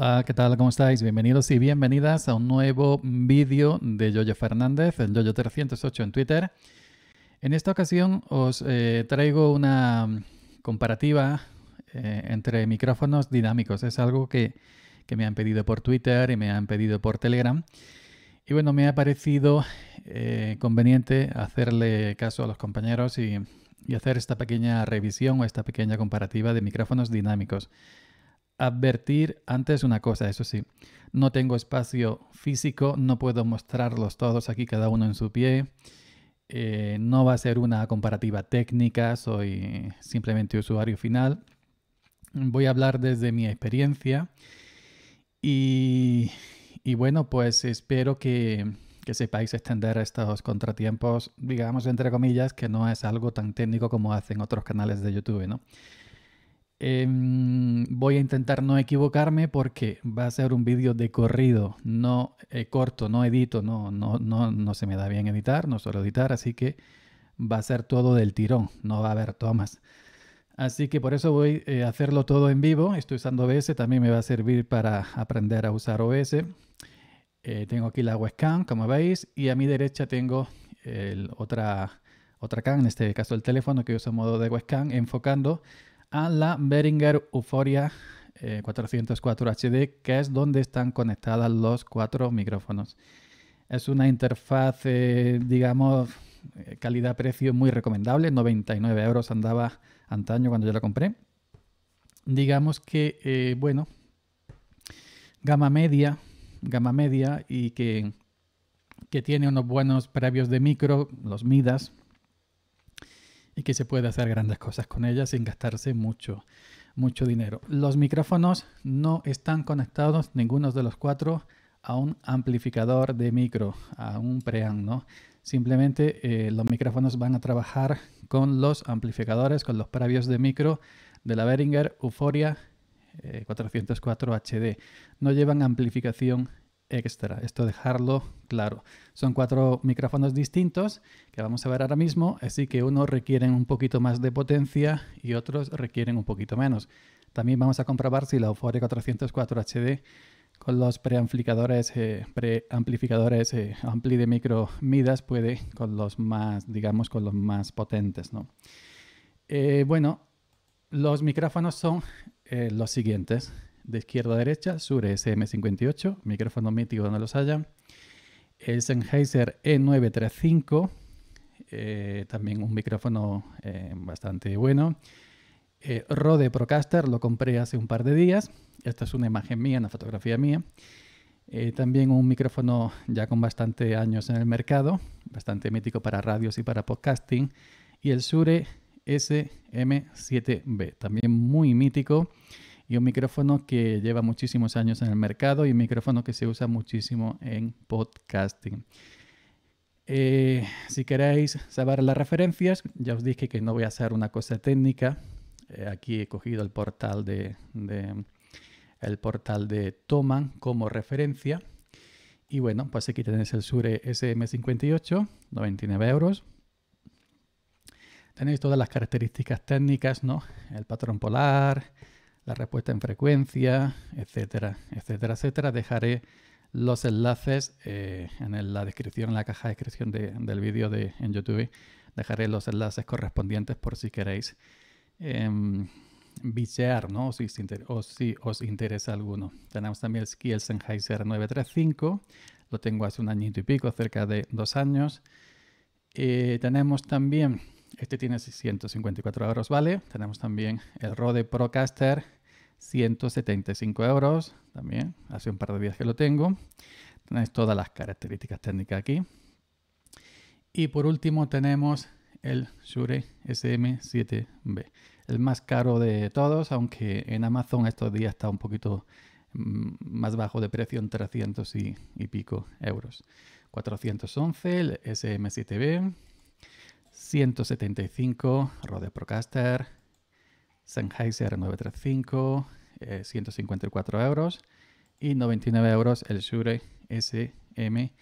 Hola, ¿qué tal? ¿Cómo estáis? Bienvenidos y bienvenidas a un nuevo vídeo de Yoyo Fernández, el Yoyo308 en Twitter. En esta ocasión os eh, traigo una comparativa eh, entre micrófonos dinámicos. Es algo que, me han pedido por Twitter y me han pedido por Telegram. Y bueno, me ha parecido eh, conveniente hacerle caso a los compañeros y hacer esta pequeña revisión o esta pequeña comparativa de micrófonos dinámicos advertir antes una cosa, eso sí, no tengo espacio físico, no puedo mostrarlos todos aquí, cada uno en su pie. Eh, no va a ser una comparativa técnica, soy simplemente usuario final. Voy a hablar desde mi experiencia y, y bueno, pues espero que, que sepáis extender estos contratiempos, digamos entre comillas, que no es algo tan técnico como hacen otros canales de YouTube, ¿no? Em, voy a intentar no equivocarme porque va a ser un vídeo de corrido, no eh, corto, no edito, no, no, no, no se me da bien editar, no suelo editar, así que va a ser todo del tirón, no va a haber tomas. Así que por eso voy eh, a hacerlo todo en vivo. Estoy usando OBS, también me va a servir para aprender a usar OBS. Eh, tengo aquí la webcam, como veis, y a mi derecha tengo otra, otra cam, en este caso el teléfono que uso en modo de webcam, enfocando a la Beringer Euphoria 404 HD, que es donde están conectadas los cuatro micrófonos. Es una interfaz, eh, digamos, eh, calidad-precio muy recomendable, 99 euros andaba antaño cuando yo la compré. Digamos que, eh, bueno, gama media, gama media y que, que tiene unos buenos previos de micro, los Midas, y que se puede hacer grandes cosas con ella sin gastarse mucho, mucho dinero. Los micrófonos no están conectados, ninguno de los cuatro, a un amplificador de micro, a un preamp, ¿no? Simplemente eh, los micrófonos van a trabajar con los amplificadores, con los previos de micro de la Behringer Euphoria 404 eh, HD. No llevan amplificación extra. Esto dejarlo claro. Son cuatro micrófonos distintos que vamos a ver ahora mismo, así que unos requieren un poquito más de potencia y otros requieren un poquito menos. También vamos a comprobar si la Euphoria 404 HD con los preamplificadores, eh, preamplificadores eh, ampli de micro Midas puede con los más, digamos, con los más potentes, eh, bueno, los micrófonos son los siguientes de izquierda a derecha, SURE SM58, micrófono mítico donde los haya, el Sennheiser E935, eh, también un micrófono eh, bastante bueno. Eh, Rode Procaster, lo compré hace un par de días. Esta es una imagen mía, una fotografía mía. también un micrófono ya con bastante años en el mercado, bastante mítico para radios y para podcasting. Y el SURE SM7B, también muy mítico y un micrófono que lleva muchísimos años en el mercado y un micrófono que se usa muchísimo en podcasting. Eh, si queréis saber las referencias, ya os dije que no voy a hacer una cosa técnica. Eh, aquí he cogido el portal de, el portal de Toman como referencia. Y bueno, pues aquí tenéis el Sure SM58, 99 euros. Tenéis todas las características técnicas, ¿no? El patrón polar, la respuesta en frecuencia, etcétera, etcétera, etcétera. Dejaré los enlaces eh, en la descripción, en la caja de descripción del vídeo en YouTube. Dejaré los enlaces correspondientes por si queréis eh, bichear, ¿no? O si, os interesa alguno. Tenemos también el ski 935. Lo tengo hace un añito y pico, cerca de dos años. Eh, tenemos también, este tiene 654 euros, ¿vale? Tenemos también el Rode Procaster 175 euros también, hace un par de días que lo tengo. Tenéis todas las características técnicas aquí. Y por último tenemos el Shure SM7B, el más caro de todos, aunque en Amazon estos días está un poquito mm, más bajo de precio, en 300 y, pico euros. 411 el SM7B, 175 Rode Procaster, Sennheiser 935, 154 eh, euros. Y 99 euros el Shure SM7B.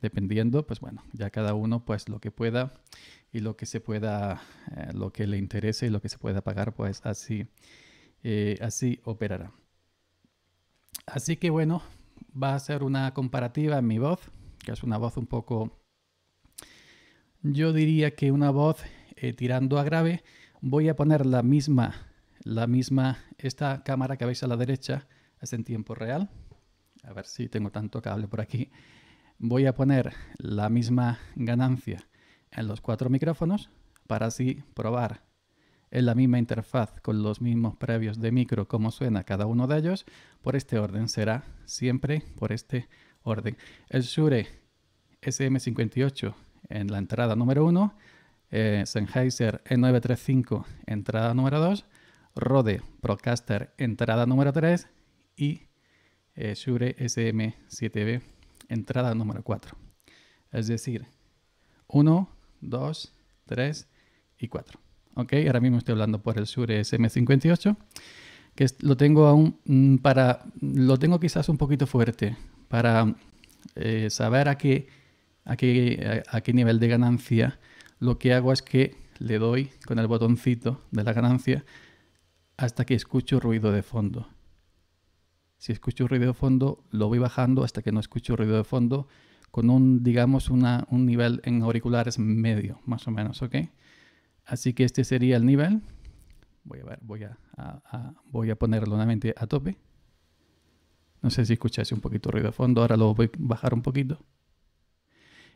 Dependiendo, pues bueno, ya cada uno pues lo que pueda y lo que se pueda, eh, lo que le interese y lo que se pueda pagar, pues así, eh, así operará. Así que bueno, va a ser una comparativa en mi voz, que es una voz un poco, yo diría que una voz tirando a grave. Voy a poner la misma la misma, esta cámara que veis a la derecha es en tiempo real. A ver si tengo tanto cable por aquí. Voy a poner la misma ganancia en los cuatro micrófonos para así probar en la misma interfaz con los mismos previos de micro cómo suena cada uno de ellos. Por este orden será siempre por este orden. El Shure SM58 en la entrada número 1, eh, Sennheiser E935 entrada número 2 Rode Procaster entrada número 3 y eh, Shure SM7B entrada número 4. Es decir, 1, 2, 3 y 4. Ok, ahora mismo estoy hablando por el Shure SM58 que lo tengo aún mm, para lo tengo quizás un poquito fuerte para eh, saber a qué a qué, a qué nivel de ganancia lo que hago es que le doy con el botoncito de la ganancia hasta que escucho ruido de fondo. Si escucho ruido de fondo, lo voy bajando hasta que no escucho ruido de fondo con un, digamos, una, un nivel en auriculares medio, más o menos, ¿ok? Así que este sería el nivel. Voy a ver, voy a, voy a ponerlo nuevamente a tope. No sé si escucháis un poquito ruido de fondo, ahora lo voy a bajar un poquito.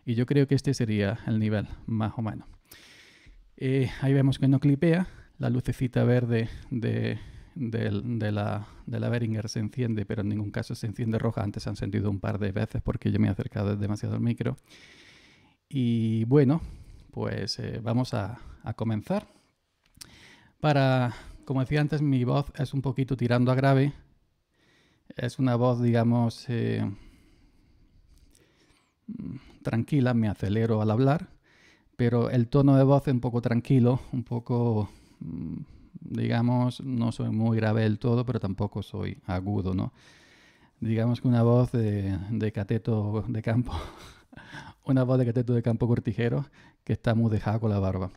Y yo creo que este sería el nivel, más o menos. Eh, ahí vemos que no clipea, la lucecita verde de, la, de Behringer se enciende, pero en ningún caso se enciende roja. Antes se han sentido un par de veces porque yo me he acercado demasiado al micro. Y bueno, pues eh, vamos a, comenzar. Para, como decía antes, mi voz es un poquito tirando a grave. Es una voz, digamos, eh, tranquila, me acelero al hablar, pero el tono de voz es un poco tranquilo, un poco Mm, digamos, no soy muy grave del todo, pero tampoco soy agudo, ¿no? Digamos que una voz de, cateto de campo, una voz de cateto de campo cortijero que está muy dejada con la barba.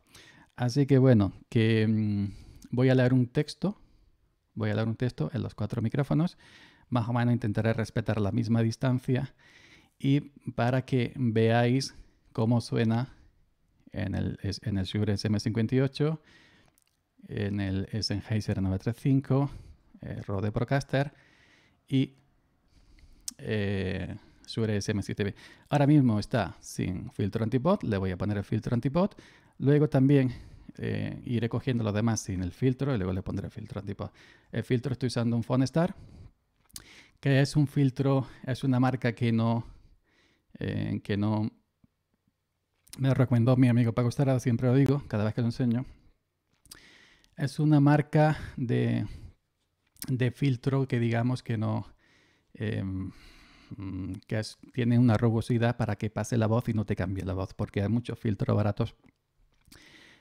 Así que bueno, que mm, voy a leer un texto, voy a leer un texto en los cuatro micrófonos, más o menos intentaré respetar la misma distancia y para que veáis cómo suena en el, en el Shure SM58 en el Sennheiser 935, eh, Rode Procaster y eh, SM7B. Ahora mismo está sin filtro antipod, le voy a poner el filtro antipod. Luego también eh, iré cogiendo los demás sin el filtro y luego le pondré el filtro antipod. El filtro estoy usando un Phonestar, que es un filtro, es una marca que no, eh, que no me recomendó mi amigo Paco siempre lo digo, cada vez que lo enseño es una marca de, filtro que digamos que no, em, mm, que tiene una rugosidad para que pase la voz y no te cambie la voz, porque hay muchos filtros baratos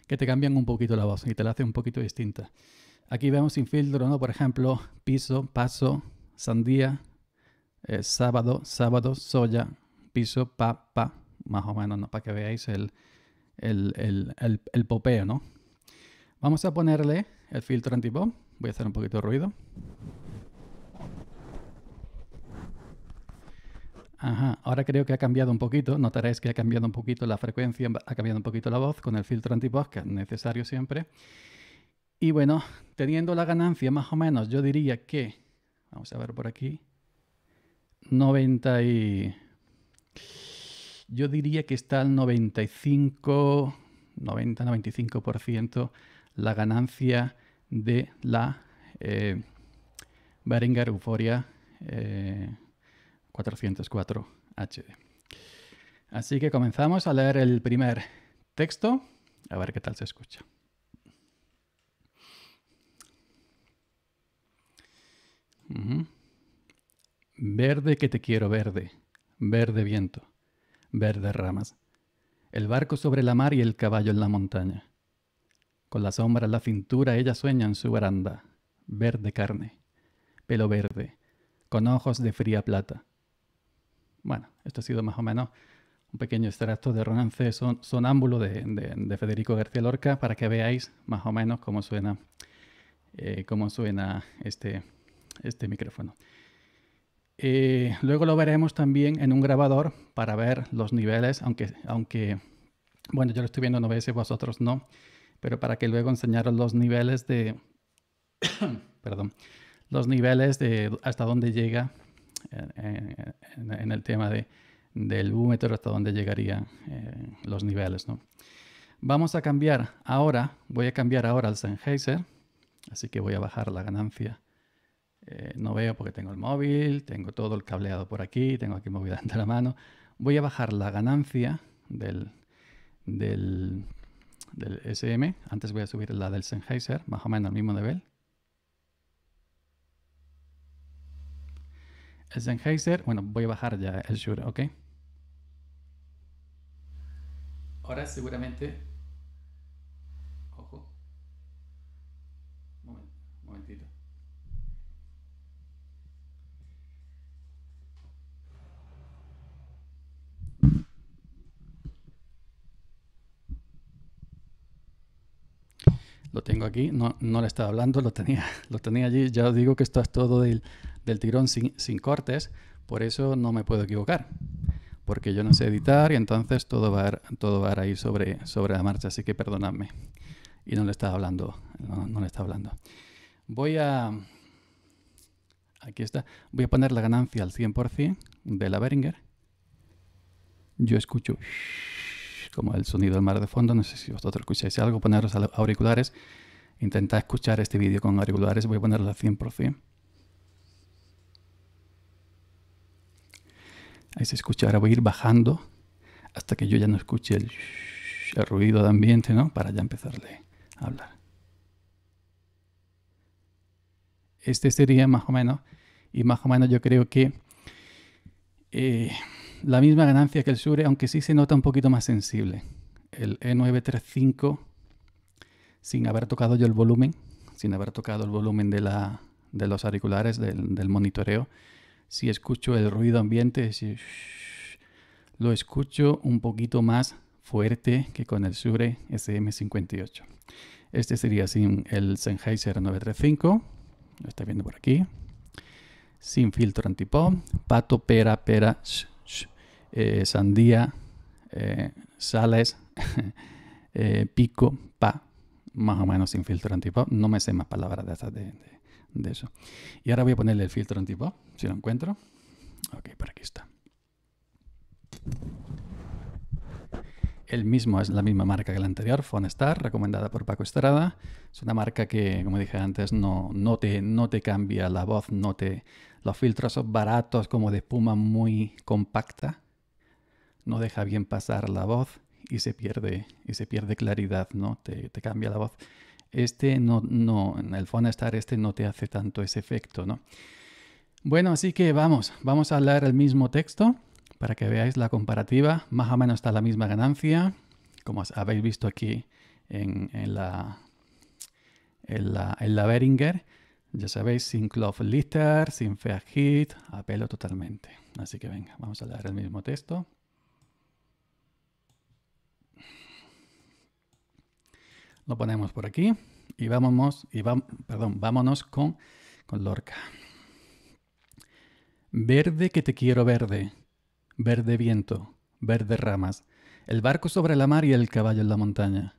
que te cambian un poquito la voz y te la hace un poquito distinta. Aquí vemos sin filtro, ¿no? Por ejemplo, piso, paso, sandía, eh, sábado, sábado, soya, piso, pa, pa, más o menos, ¿no? Para que veáis el, el, el popeo, ¿no? Vamos a ponerle el filtro anti antipop. Voy a hacer un poquito de ruido. Ajá, ahora creo que ha cambiado un poquito. Notaréis que ha cambiado un poquito la frecuencia, ha cambiado un poquito la voz con el filtro anti antipop, que es necesario siempre. Y bueno, teniendo la ganancia más o menos, yo diría que, vamos a ver por aquí, 90 y... Yo diría que está al 95, 90-95% la ganancia de la eh, Euforia Euphoria 404 HD. Así que comenzamos a leer el primer texto, a ver qué tal se escucha. Verde que te quiero verde, verde viento, verde ramas, el barco sobre la mar y el caballo en la montaña con la sombra en la cintura ella sueña en su baranda, verde carne, pelo verde, con ojos de fría plata. Bueno, esto ha sido más o menos un pequeño extracto de romance son, sonámbulo de, de, Federico García Lorca para que veáis más o menos cómo suena, eh, cómo suena este, este micrófono. Eh, luego lo veremos también en un grabador para ver los niveles, aunque, aunque bueno, yo lo estoy viendo no veces, vosotros no pero para que luego enseñaros los niveles de, perdón, los niveles de hasta dónde llega eh, eh, en, el tema del búmetro, hasta dónde llegarían eh, los niveles. ¿no? Vamos a cambiar ahora, voy a cambiar ahora al Sennheiser, así que voy a bajar la ganancia. no veo porque tengo el móvil, tengo todo el cableado por aquí, tengo aquí movida móvil ante la mano. Voy a bajar la ganancia del, del del SM. Antes voy a subir la del Sennheiser, más o menos al mismo nivel. El Sennheiser, bueno, voy a bajar ya el Shure, ¿ok? Ahora seguramente Lo tengo aquí, no, no le estaba hablando, lo tenía, lo tenía allí. Ya os digo que esto es todo del, tirón sin, cortes, por eso no me puedo equivocar. Porque yo no sé editar y entonces todo va a, er, todo va ir sobre, sobre la marcha, así que perdonadme. Y no le estaba hablando, no, le estaba hablando. Voy a... Aquí está. Voy a poner la ganancia al 100% de la Beringer Yo escucho como el sonido del mar de fondo. No sé si vosotros escucháis algo, poneros auriculares. Intentad escuchar este vídeo con auriculares, voy a ponerlo al 100%. Ahí se escucha, ahora voy a ir bajando hasta que yo ya no escuche el, ruido de ambiente, ¿no? Para ya empezarle a hablar. Este sería más o menos, y más o menos yo creo que... Eh, la misma ganancia que el Shure, eh, aunque sí se nota un poquito más sensible. El E935, sin haber tocado yo el volumen, sin haber tocado el volumen de, la, de los auriculares, del, monitoreo, si escucho el ruido ambiente, si, lo escucho un poquito más fuerte que con el Shure SM58. Este sería sin el Sennheiser 935, lo está viendo por aquí, sin filtro antipop, pato, pera, pera, shh. Eh, sandía, eh, sales, eh, pico, pa, más o menos sin filtro antipop. No me sé más palabras de, de, eso. Y ahora voy a ponerle el filtro antipop, si lo encuentro. Ok, por aquí está. El mismo es la misma marca que la anterior, Fonestar, recomendada por Paco Estrada. Es una marca que, como dije antes, no, te, no te cambia la voz, no te, los filtros son baratos, como de espuma muy compacta no deja bien pasar la voz y se pierde, y se pierde claridad, ¿no? Te, cambia la voz. Este no, no, en el estar este no te hace tanto ese efecto, ¿no? Bueno, así que vamos, vamos a leer el mismo texto para que veáis la comparativa. Más o menos está la misma ganancia, como habéis visto aquí en, la, en, la, Beringer. Ya sabéis, sin cloth litter, sin fair a apelo totalmente. Así que venga, vamos a leer el mismo texto. Lo ponemos por aquí y vámonos, y perdón, vámonos con, con Lorca. Verde que te quiero verde, verde viento, verde ramas, el barco sobre la mar y el caballo en la montaña.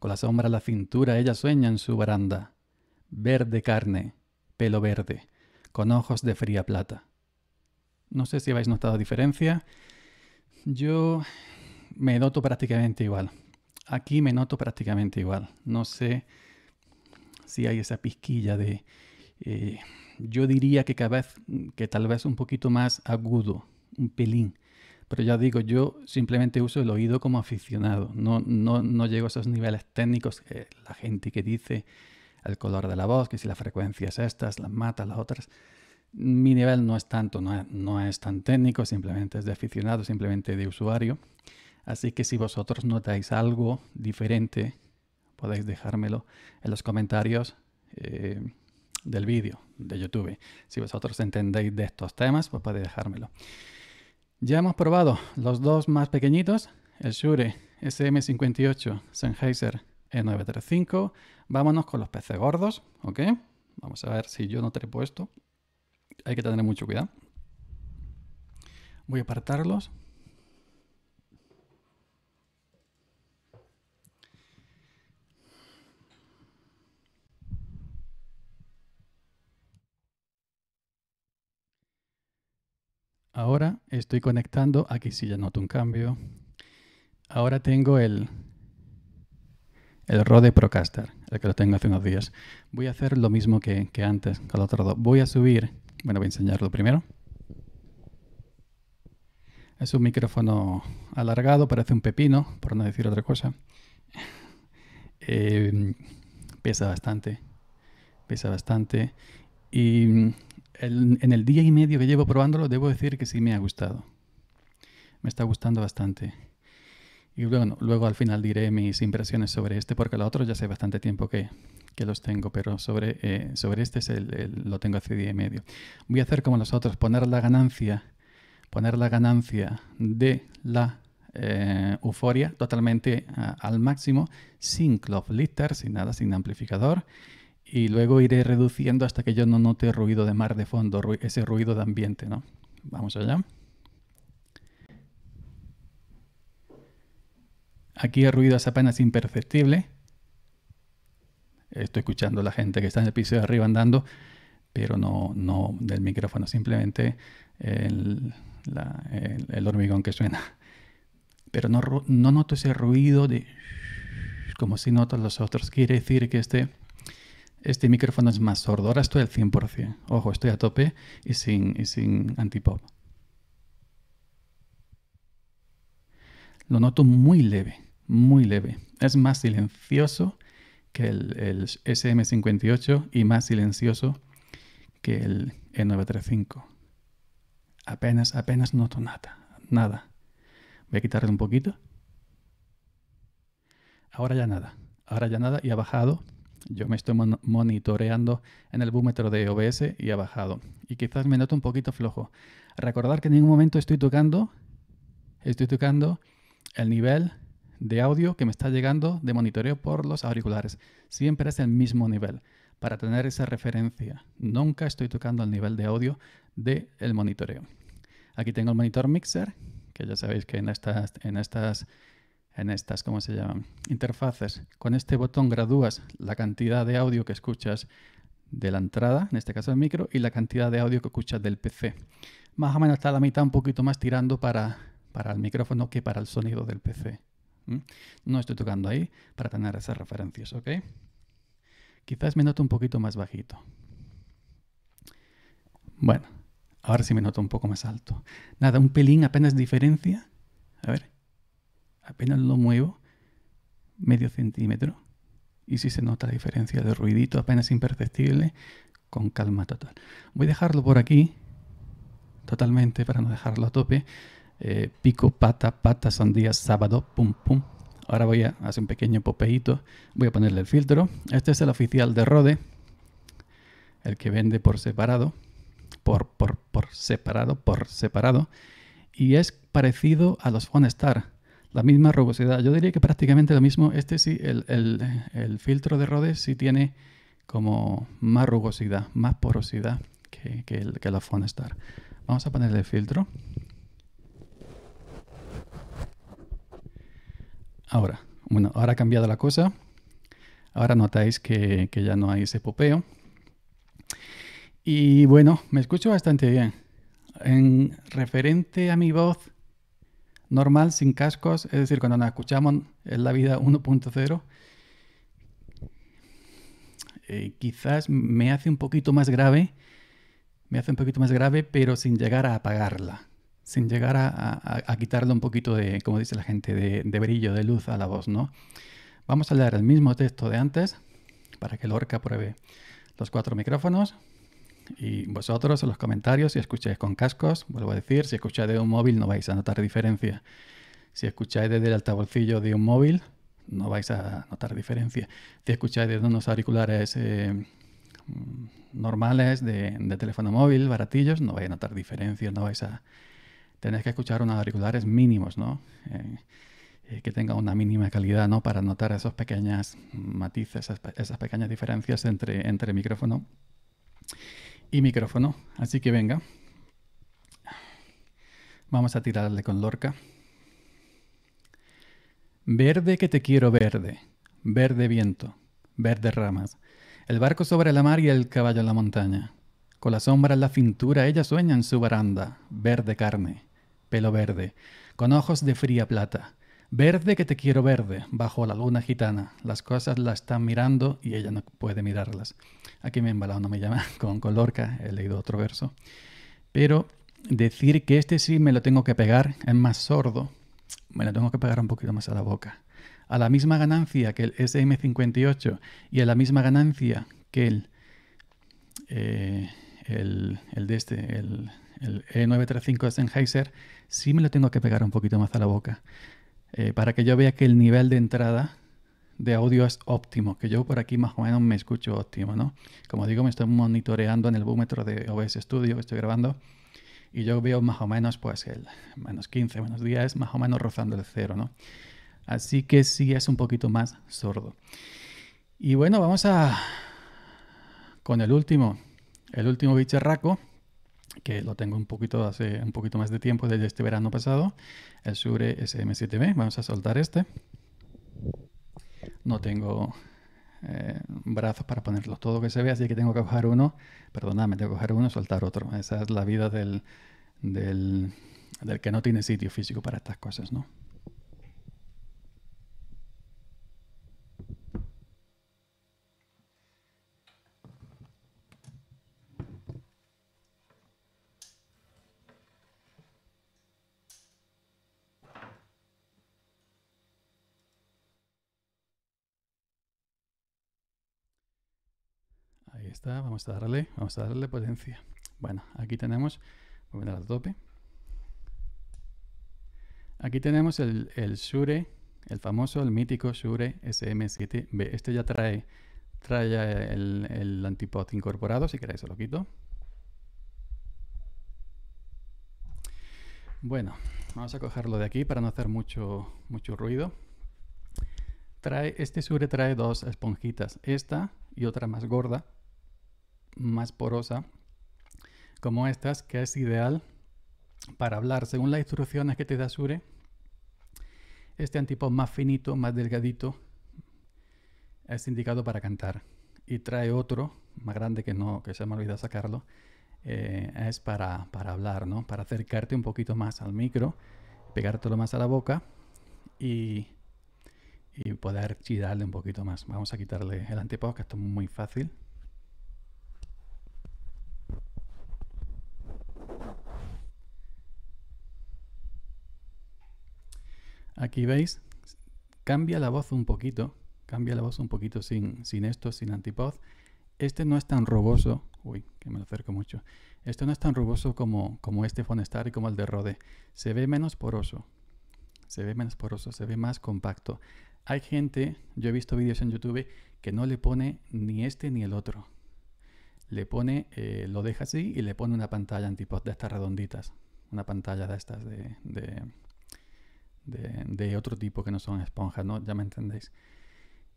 Con la sombra a la cintura ella sueña en su baranda. Verde carne, pelo verde, con ojos de fría plata. No sé si habéis notado diferencia. Yo me noto prácticamente igual aquí me noto prácticamente igual. No sé si hay esa pizquilla de... Eh, yo diría que, cada vez, que tal vez un poquito más agudo, un pelín. Pero ya digo, yo simplemente uso el oído como aficionado. No, no, no llego a esos niveles técnicos. la gente que dice el color de la voz, que si la frecuencia es estas, las matas, las otras. Mi nivel no es tanto, no no es tan técnico, simplemente es de aficionado, simplemente de usuario. Así que si vosotros notáis algo diferente, podéis dejármelo en los comentarios eh, del vídeo de YouTube. Si vosotros entendéis de estos temas, pues podéis dejármelo. Ya hemos probado los dos más pequeñitos, el Shure SM58 Sennheiser E935. Vámonos con los peces gordos, Vamos a ver si yo no te he puesto. Hay que tener mucho cuidado. Voy a apartarlos. Ahora estoy conectando, aquí sí ya noto un cambio. Ahora tengo el, el Rode Procaster, el que lo tengo hace unos días. Voy a hacer lo mismo que, antes con el otro lado. Voy a subir, bueno, voy a enseñarlo primero. Es un micrófono alargado, parece un pepino, por no decir otra cosa. Eh, pesa bastante, pesa bastante. Y en el día y medio que llevo probándolo, debo decir que sí me ha gustado. Me está gustando bastante. Y bueno, luego al final diré mis impresiones sobre este, porque los otros ya sé bastante tiempo que, que los tengo, pero sobre, eh, sobre este es el, lo tengo hace día y medio. Voy a hacer como los otros, poner la ganancia, poner la ganancia de la eh, euforia totalmente al máximo, sin club litter, sin nada, sin amplificador, y luego iré reduciendo hasta que yo no note ruido de mar de fondo, ese ruido de ambiente, ¿no? Vamos allá. Aquí el ruido es apenas imperceptible. Estoy escuchando a la gente que está en el piso de arriba andando, pero no, no del micrófono, simplemente el, hormigón que suena. Pero no, no noto ese ruido de como si notan los otros. Quiere decir que este este micrófono es más sordo. Ahora estoy al 100%. Ojo, estoy a tope y sin, y sin antipop. Lo noto muy leve, muy leve. Es más silencioso que el, SM58 y más silencioso que el E935. Apenas, apenas noto nada, nada. Voy a quitarle un poquito. Ahora ya nada, ahora ya nada y ha bajado yo me estoy monitoreando en el búmetro de OBS y ha bajado. Y quizás me noto un poquito flojo. Recordar que en ningún momento estoy tocando, estoy tocando el nivel de audio que me está llegando de monitoreo por los auriculares. Siempre es el mismo nivel para tener esa referencia. Nunca estoy tocando el nivel de audio del el monitoreo. Aquí tengo el monitor mixer, que ya sabéis que en estas, en estas en estas, ¿cómo se llaman? Interfaces. Con este botón gradúas la cantidad de audio que escuchas de la entrada, en este caso el micro, y la cantidad de audio que escuchas del PC. Más o menos está la mitad, un poquito más tirando para, para el micrófono que para el sonido del PC. No estoy tocando ahí para tener esas referencias, ¿ok? Quizás me noto un poquito más bajito. Bueno, ahora sí me noto un poco más alto. Nada, un pelín apenas diferencia. A ver apenas lo muevo, medio centímetro, y si se nota la diferencia de ruidito apenas imperceptible, con calma total. Voy a dejarlo por aquí, totalmente, para no dejarlo a tope. Eh, pico, pata, pata, días sábado, pum, pum. Ahora voy a hacer un pequeño popeíto. Voy a ponerle el filtro. Este es el oficial de Rode, el que vende por separado, por, por, por separado, por separado. Y es parecido a los One Star la misma rugosidad. Yo diría que prácticamente lo mismo. Este sí, el, filtro de rodes sí tiene como más rugosidad, más porosidad que, que, el, que la Fonestar. Vamos a ponerle el filtro. Ahora, bueno, ahora ha cambiado la cosa. Ahora notáis que, que ya no hay ese popeo. Y bueno, me escucho bastante bien. En referente a mi voz, normal, sin cascos, es decir, cuando nos escuchamos en la vida 1.0, eh, quizás me hace un poquito más grave, me hace un poquito más grave, pero sin llegar a apagarla, sin llegar a, quitarle un poquito de, como dice la gente, de, brillo, de luz a la voz, ¿no? Vamos a leer el mismo texto de antes para que el Lorca pruebe los cuatro micrófonos. Y vosotros en los comentarios, si escucháis con cascos, vuelvo a decir, si escucháis de un móvil no vais a notar diferencia. Si escucháis desde el altavozillo de un móvil, no vais a notar diferencia. Si escucháis desde unos auriculares eh, mm, normales de, teléfono móvil, baratillos, no vais a notar diferencia. no vais a... Tenéis que escuchar unos auriculares mínimos, ¿no? Eh, eh, que tengan una mínima calidad, ¿no? Para notar esos pequeños matices, esas, pequeñas diferencias entre, entre micrófono y micrófono. Así que venga. Vamos a tirarle con Lorca. Verde que te quiero verde, verde viento, verde ramas, el barco sobre la mar y el caballo en la montaña. Con la sombra en la cintura ella sueña en su baranda, verde carne, pelo verde, con ojos de fría plata, Verde que te quiero verde, bajo la luna gitana. Las cosas la están mirando y ella no puede mirarlas. Aquí me he embalado, no me llama con, colorca, he leído otro verso. Pero decir que este sí me lo tengo que pegar es más sordo. Me lo tengo que pegar un poquito más a la boca. A la misma ganancia que el SM58 y a la misma ganancia que el, eh, el, el, de este, el, el E935 Sennheiser, sí me lo tengo que pegar un poquito más a la boca. Eh, para que yo vea que el nivel de entrada de audio es óptimo, que yo por aquí más o menos me escucho óptimo, ¿no? Como digo, me estoy monitoreando en el búmetro de OBS Studio que estoy grabando y yo veo más o menos pues el menos 15, menos 10, más o menos rozando el cero, ¿no? Así que sí es un poquito más sordo. Y bueno, vamos a con el último, el último bicharraco que lo tengo un poquito hace un poquito más de tiempo desde este verano pasado, el Sure SM7B. Vamos a soltar este. No tengo eh, brazos para ponerlos todo que se ve, así que tengo que coger uno, perdonadme tengo que coger uno y soltar otro. Esa es la vida del, del, del que no tiene sitio físico para estas cosas, ¿no? vamos a darle, vamos a darle potencia. Bueno, aquí tenemos, voy a al tope. Aquí tenemos el, el, el famoso, el mítico Sure SM7B. Este ya trae, trae el, antipod incorporado, si queréis se lo quito. Bueno, vamos a cogerlo de aquí para no hacer mucho, mucho ruido. Trae, este Sure trae dos esponjitas, esta y otra más gorda, más porosa como estas, que es ideal para hablar. Según las instrucciones que te da Sure, este antipod más finito, más delgadito, es indicado para cantar. Y trae otro, más grande que no, que se me olvidado sacarlo, eh, es para, para, hablar, Para acercarte un poquito más al micro, pegártelo más a la boca y, y poder chirarle un poquito más. Vamos a quitarle el antipod, que esto es muy fácil. Aquí veis, cambia la voz un poquito, cambia la voz un poquito sin, sin esto, sin antipod. Este no es tan roboso, uy, que me lo acerco mucho. Este no es tan roboso como, como este Fonestar y como el de Rode. Se ve menos poroso, se ve menos poroso, se ve más compacto. Hay gente, yo he visto vídeos en YouTube, que no le pone ni este ni el otro. Le pone, eh, lo deja así y le pone una pantalla antipod de estas redonditas. Una pantalla de estas de de, otro tipo que no son esponjas, ¿no? Ya me entendéis.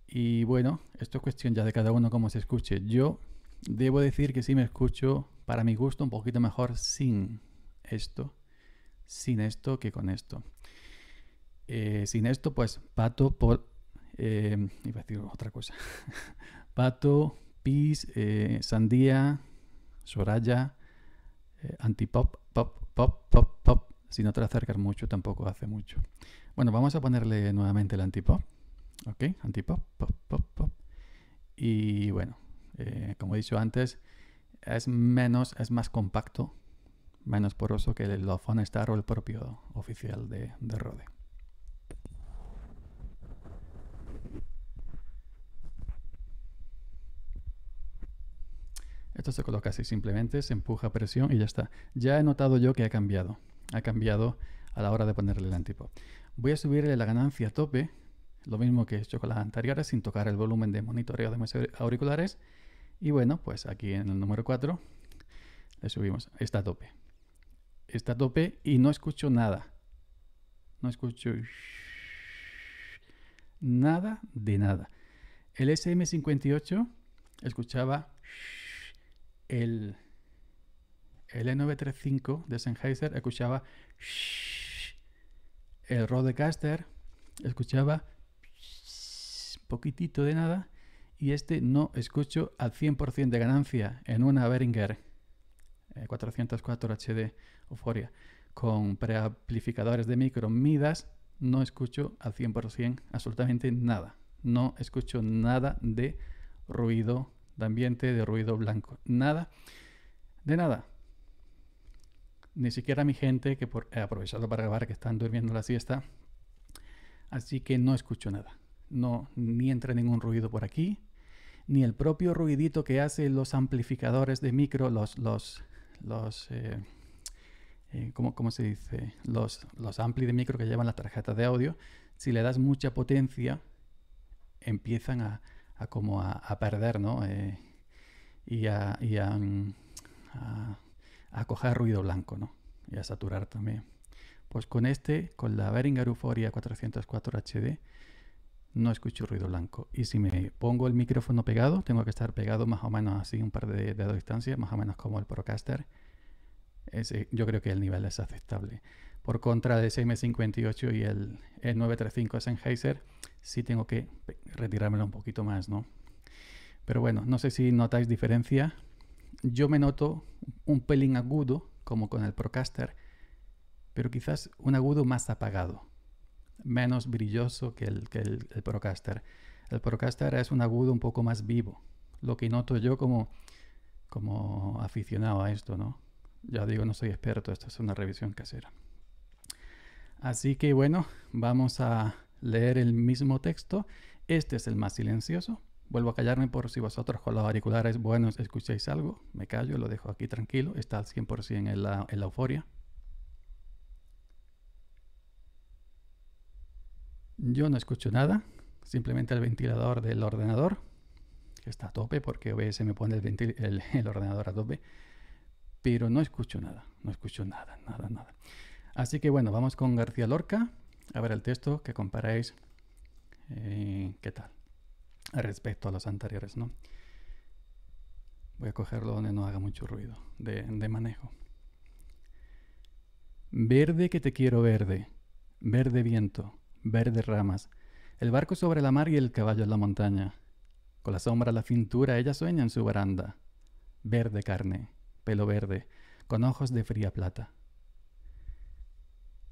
Y bueno, esto es cuestión ya de cada uno cómo se escuche. Yo debo decir que sí me escucho, para mi gusto, un poquito mejor sin esto. Sin esto que con esto. Eh, sin esto, pues pato por... Eh, iba a decir otra cosa. pato, pis, eh, sandía, soraya, antipop, pop, pop, pop, pop, si no te acercas mucho, tampoco hace mucho. Bueno, vamos a ponerle nuevamente el antipop. ¿Ok? Antipop, pop, pop, pop. Y bueno, eh, como he dicho antes, es menos, es más compacto, menos poroso que el Lofon Star o el propio oficial de, de Rode. Esto se coloca así simplemente, se empuja a presión y ya está. Ya he notado yo que ha cambiado ha cambiado a la hora de ponerle el antipo. Voy a subirle la ganancia a tope, lo mismo que he hecho con las anteriores, sin tocar el volumen de monitoreo de mis auriculares. Y bueno, pues aquí en el número 4 le subimos. Está a tope. Está a tope y no escucho nada. No escucho nada de nada. El SM58 escuchaba el el n 935 de Sennheiser escuchaba el Rodecaster escuchaba poquitito de nada y este no escucho al 100% de ganancia en una Behringer 404 eh, HD Euphoria con preamplificadores de micro Midas no escucho al 100% absolutamente nada. No escucho nada de ruido de ambiente, de ruido blanco. Nada. De nada ni siquiera mi gente, que he eh, aprovechado para grabar que están durmiendo la siesta. Así que no escucho nada. No, ni entra ningún ruido por aquí, ni el propio ruidito que hacen los amplificadores de micro, los, los, los, eh, eh, se dice? Los, los ampli de micro que llevan las tarjetas de audio, si le das mucha potencia, empiezan a, como a, perder, ¿no? y a mm, a coger ruido blanco, ¿no? Y a saturar también. Pues con este, con la Behringer Euphoria 404 HD, no escucho ruido blanco. Y si me pongo el micrófono pegado, tengo que estar pegado más o menos así, un par de distancias, de más o menos como el Procaster. yo creo que el nivel es aceptable. Por contra de SM58 y el, el 935 Sennheiser, sí tengo que retirármelo un poquito más, ¿no? Pero bueno, no sé si notáis diferencia, yo me noto un pelín agudo, como con el Procaster, pero quizás un agudo más apagado, menos brilloso que el, que el, Procaster. El Procaster es un agudo un poco más vivo, lo que noto yo como, como aficionado a esto, ¿no? Ya digo, no soy experto, esto es una revisión casera. Así que bueno, vamos a leer el mismo texto. Este es el más silencioso Vuelvo a callarme por si vosotros con los auriculares buenos escucháis algo. Me callo, lo dejo aquí tranquilo. Está al 100% en la, euforia. Yo no escucho nada. Simplemente el ventilador del ordenador. Que está a tope porque se me pone el, ordenador a tope. Pero no escucho nada. No escucho nada, nada, nada. Así que bueno, vamos con García Lorca. A ver el texto que comparáis. Eh, ¿Qué tal? respecto a los anteriores, ¿no? Voy a cogerlo donde no haga mucho ruido de, de manejo. Verde que te quiero verde, verde viento, verde ramas, el barco sobre la mar y el caballo en la montaña. Con la sombra, la cintura, ella sueña en su baranda. Verde carne, pelo verde, con ojos de fría plata.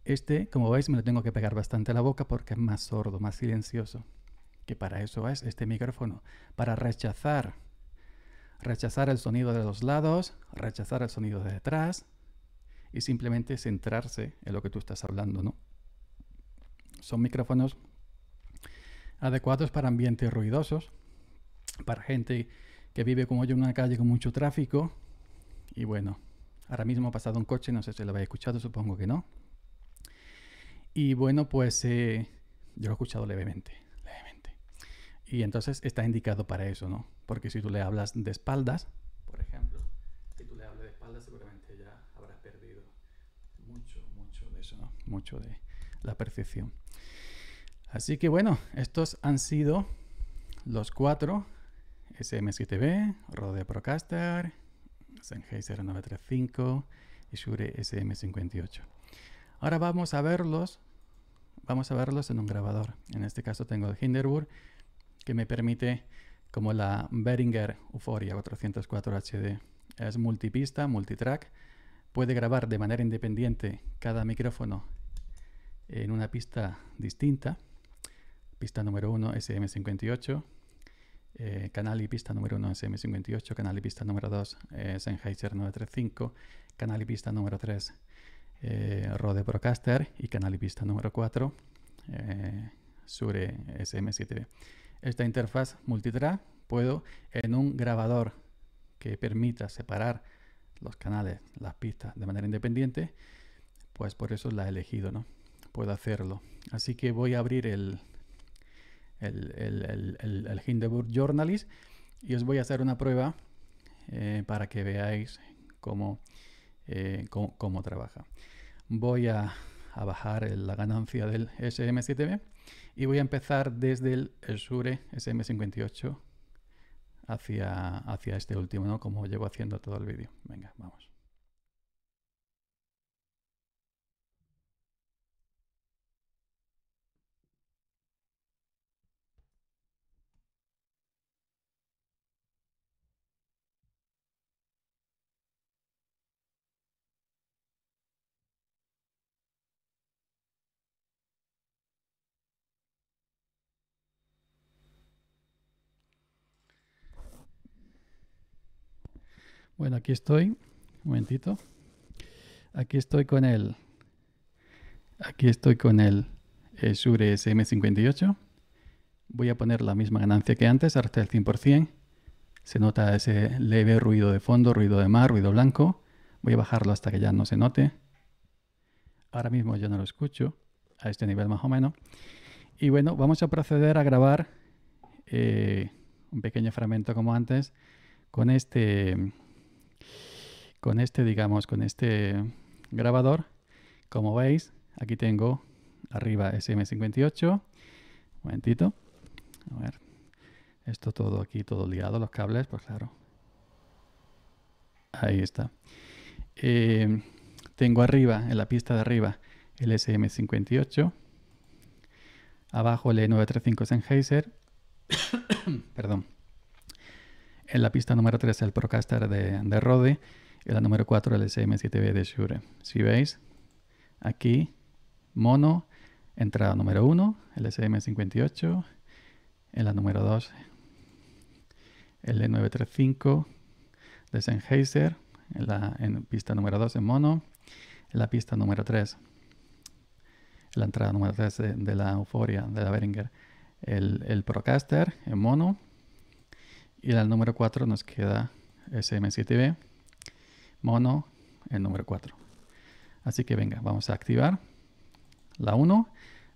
Este, como veis, me lo tengo que pegar bastante a la boca porque es más sordo, más silencioso que para eso es este micrófono, para rechazar, rechazar el sonido de los lados, rechazar el sonido de detrás y simplemente centrarse en lo que tú estás hablando, ¿no? Son micrófonos adecuados para ambientes ruidosos, para gente que vive como yo en una calle con mucho tráfico y bueno, ahora mismo ha pasado un coche, no sé si lo habéis escuchado, supongo que no. Y bueno, pues eh, yo lo he escuchado levemente. Y entonces está indicado para eso, ¿no? Porque si tú le hablas de espaldas, por ejemplo, si tú le hablas de espaldas, seguramente ya habrás perdido mucho, mucho de eso, ¿no? Mucho de la percepción. Así que bueno, estos han sido los cuatro: SM7B, Rode Procaster, Sennheiser 0935 y Shure SM58. Ahora vamos a verlos. Vamos a verlos en un grabador. En este caso tengo el Hinderburg que me permite, como la Behringer Euphoria 404 HD. Es multipista, multitrack, puede grabar de manera independiente cada micrófono en una pista distinta. Pista número 1 SM58, eh, canal y pista número 1 SM58, canal y pista número 2 eh, Sennheiser 935, canal y pista número 3 eh, Rode Procaster y canal y pista número 4 Sure SM7B. Esta interfaz multitrack puedo en un grabador que permita separar los canales, las pistas de manera independiente, pues por eso la he elegido, ¿no? Puedo hacerlo. Así que voy a abrir el, el, el, el, el Journalist y os voy a hacer una prueba eh, para que veáis eh, cómo, trabaja. Voy a, a bajar la ganancia del SM7B y voy a empezar desde el Sure SM58 hacia, hacia este último, ¿no? Como llevo haciendo todo el vídeo. Venga, vamos. Bueno, aquí estoy. Un momentito. Aquí estoy con el. Aquí estoy con el, SM58. Voy a poner la misma ganancia que antes, hasta el 100%. Se nota ese leve ruido de fondo, ruido de mar, ruido blanco. Voy a bajarlo hasta que ya no se note. Ahora mismo yo no lo escucho, a este nivel más o menos. Y bueno, vamos a proceder a grabar eh, un pequeño fragmento como antes con este con este, digamos, con este grabador. Como veis, aquí tengo arriba SM58. Un momentito. A ver. Esto todo aquí, todo ligado los cables, pues claro. Ahí está. Eh, tengo arriba, en la pista de arriba, el SM58. Abajo el E935 Sennheiser. Perdón. En la pista número 3 el Procaster de, de Rode en la número 4 el sm 7 b de Shure. Si veis, aquí mono, entrada número 1, el sm 58 en la número 2, el L935 e de Sennheiser, en, la, pista número 2 en mono, en la pista número 3, la entrada número 3 de, la Euforia, de la Behringer, el, Procaster en mono, y en la número 4 nos queda SM7B mono, el número 4. Así que venga, vamos a activar la 1.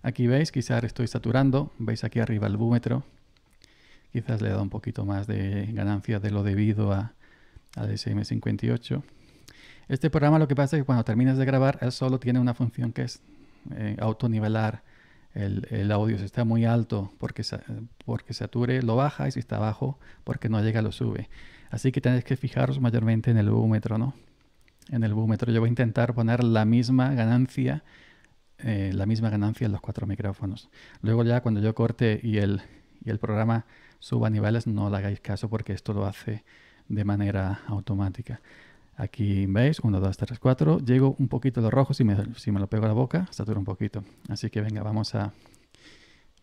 Aquí veis, quizás estoy saturando, veis aquí arriba el búmetro. Quizás le da un poquito más de ganancia de lo debido a, al SM58. Este programa lo que pasa es que cuando terminas de grabar, él solo tiene una función que es auto eh, autonivelar el, audio. Si está muy alto porque, porque sature, lo baja y si está bajo porque no llega, lo sube. Así que tenéis que fijaros mayormente en el vúmetro, ¿no? En el búmetro. Yo voy a intentar poner la misma ganancia, eh, la misma ganancia en los cuatro micrófonos. Luego ya cuando yo corte y el, el programa suba niveles, no le hagáis caso porque esto lo hace de manera automática. Aquí veis, 1, 2, 3, cuatro. Llego un poquito a lo rojo, si me, si me lo pego a la boca, satura un poquito. Así que venga, vamos a,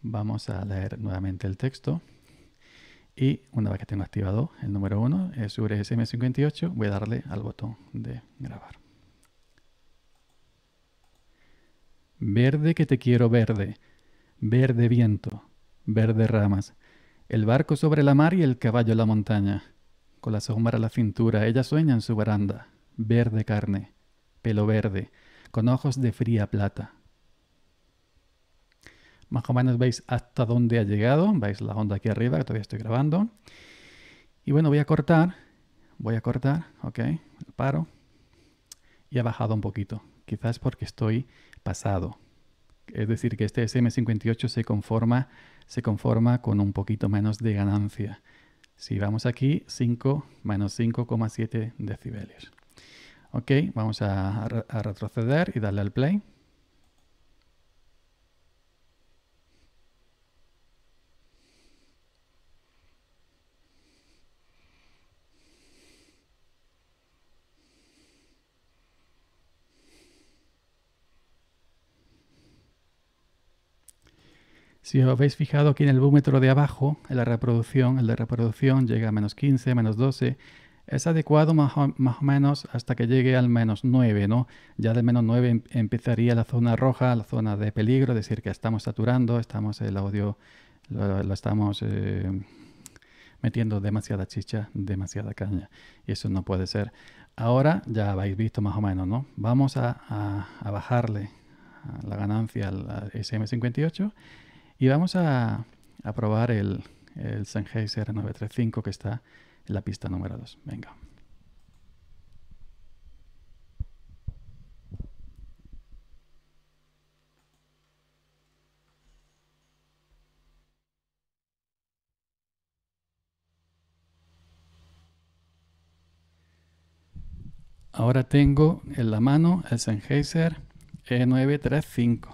vamos a leer nuevamente el texto. Y una vez que tengo activado el número 1, es eh, sobre SM58, voy a darle al botón de grabar. Verde que te quiero verde, verde viento, verde ramas, el barco sobre la mar y el caballo en la montaña, con la sombra a la cintura, ella sueña en su baranda, verde carne, pelo verde, con ojos de fría plata, más o menos veis hasta dónde ha llegado. Veis la onda aquí arriba, que todavía estoy grabando. Y bueno, voy a cortar. Voy a cortar, ok, paro. Y ha bajado un poquito. Quizás porque estoy pasado. Es decir, que este SM58 se conforma, se conforma con un poquito menos de ganancia. Si vamos aquí, 5 menos 5,7 decibelios. Ok, vamos a retroceder y darle al play. Si os habéis fijado aquí en el búmetro de abajo, en la reproducción, el de reproducción llega a menos 15, menos 12. Es adecuado más o, menos hasta que llegue al menos 9, ¿no? Ya del menos 9 em, empezaría la zona roja, la zona de peligro, es decir, que estamos saturando, estamos el audio, lo, estamos eh, metiendo demasiada chicha, demasiada caña. Y eso no puede ser. Ahora ya habéis visto más o menos, ¿no? Vamos a bajarle la ganancia al SM58 y vamos a, probar el, el Sennheiser 935 que está en la pista número 2. Venga. Ahora tengo en la mano el Sennheiser E935.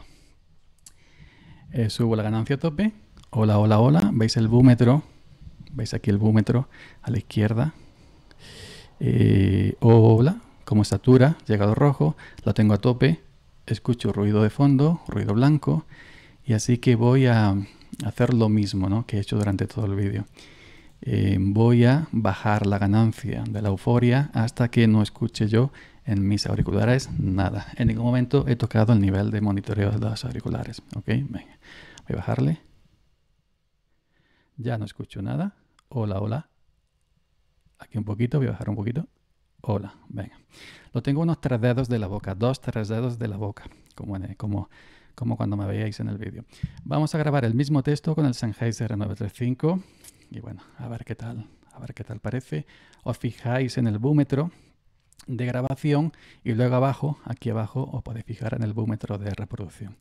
Eh, subo la ganancia a tope. Hola, hola, hola. ¿Veis el búmetro? ¿Veis aquí el búmetro a la izquierda? Eh, hola, como estatura, llegado rojo, la tengo a tope. Escucho ruido de fondo, ruido blanco. Y así que voy a hacer lo mismo ¿no? que he hecho durante todo el vídeo. Eh, voy a bajar la ganancia de la euforia hasta que no escuche yo en mis auriculares, nada. En ningún momento he tocado el nivel de monitoreo de los auriculares. Ok, venga. Voy a bajarle. Ya no escucho nada. Hola, hola. Aquí un poquito, voy a bajar un poquito. Hola, venga. Lo tengo unos tres dedos de la boca, dos, tres dedos de la boca, como, como, cuando me veíais en el vídeo. Vamos a grabar el mismo texto con el Sennheiser 935 y bueno, a ver qué tal, a ver qué tal parece. Os fijáis en el búmetro, de grabación y luego abajo, aquí abajo, os podéis fijar en el búmetro de reproducción.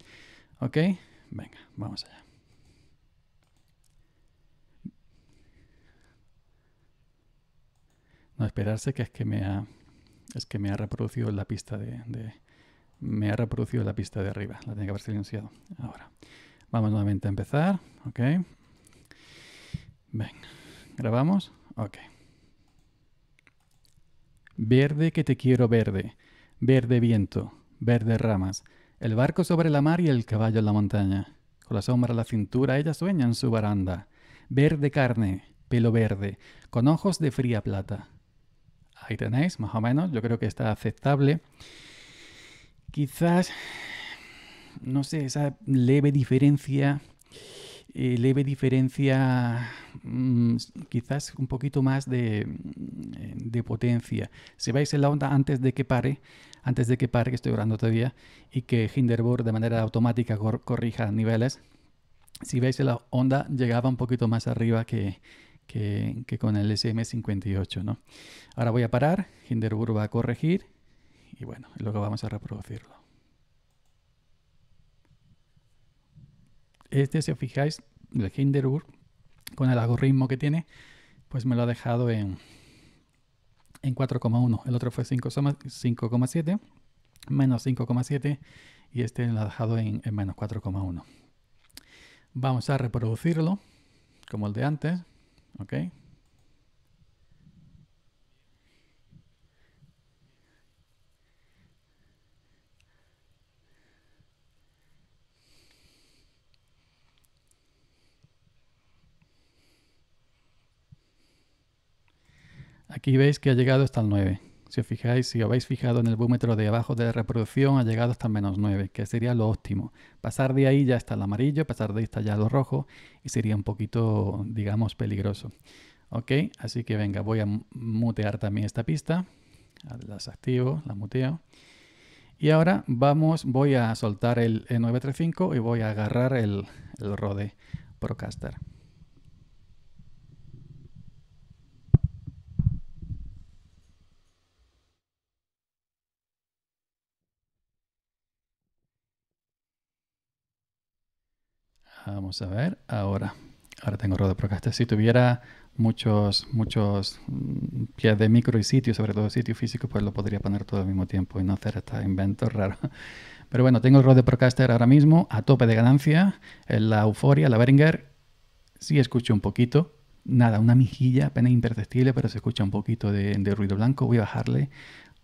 ¿Ok? Venga, vamos allá. No esperarse que es que me ha, es que me ha reproducido la pista de, me ha reproducido la pista de arriba. La tenía que haber silenciado. Ahora. Vamos nuevamente a empezar. Ok. Venga. Grabamos. Ok. Verde que te quiero verde, verde viento, Verde ramas, el barco sobre la mar y el caballo en la montaña. Con la sombra a la cintura ella sueña en su baranda. Verde carne, pelo verde, con ojos de fría plata. Ahí tenéis, más o menos, yo creo que está aceptable. Quizás, no sé, esa leve diferencia eh, leve diferencia mm, quizás un poquito más de, mm, potencia. Si vais en la onda antes de que pare, antes de que pare, que estoy orando todavía, y que Hinderburg de manera automática corrija niveles, si veis en la onda llegaba un poquito más arriba que, con el SM58. Ahora voy a parar, Hinderburg va a corregir y bueno, luego vamos a reproducirlo. este, si os fijáis, el Hinderur, con el algoritmo que tiene, pues me lo ha dejado en, en 4,1. El otro fue 5,7, menos 5,7, y este lo ha dejado en menos 4,1. Vamos a reproducirlo, como el de antes, ¿ok? Aquí veis que ha llegado hasta el 9. Si os fijáis, si os habéis fijado en el búmetro de abajo de la reproducción, ha llegado hasta menos 9, que sería lo óptimo. Pasar de ahí ya está el amarillo, pasar de ahí está ya lo rojo, y sería un poquito, digamos, peligroso. Ok, así que venga, voy a mutear también esta pista. Las activo, la muteo. Y ahora vamos, voy a soltar el E935 y voy a agarrar el, el Rode Procaster. Vamos a ver, ahora. Ahora tengo Rode Procaster. Si tuviera muchos, muchos mm, pies de micro y sitio, sobre todo sitio físico, pues lo podría poner todo al mismo tiempo y no hacer este invento raro. Pero bueno, tengo el Rode Procaster ahora mismo a tope de ganancia, en la euforia, la Beringer sí escucho un poquito, nada, una mijilla apenas imperceptible, pero se escucha un poquito de ruido blanco, voy a bajarle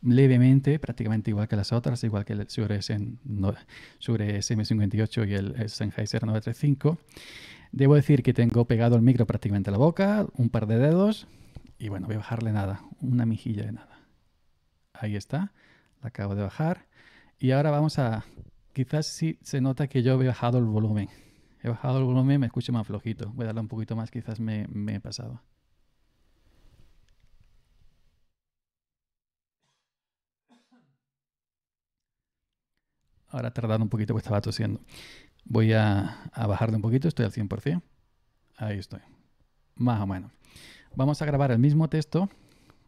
levemente, prácticamente igual que las otras, igual que el Shure, SM58 y el Sennheiser 935. Debo decir que tengo pegado el micro prácticamente a la boca, un par de dedos, y bueno, voy a bajarle nada, una mejilla de nada. Ahí está, la acabo de bajar. Y ahora vamos a... Quizás sí se nota que yo he bajado el volumen. He bajado el volumen, me escucho más flojito. Voy a darle un poquito más, quizás me he pasado. Ahora tardado un poquito porque estaba tosiendo. Voy a, bajar bajarle un poquito, estoy al 100%. Ahí estoy. Más o menos. Vamos a grabar el mismo texto.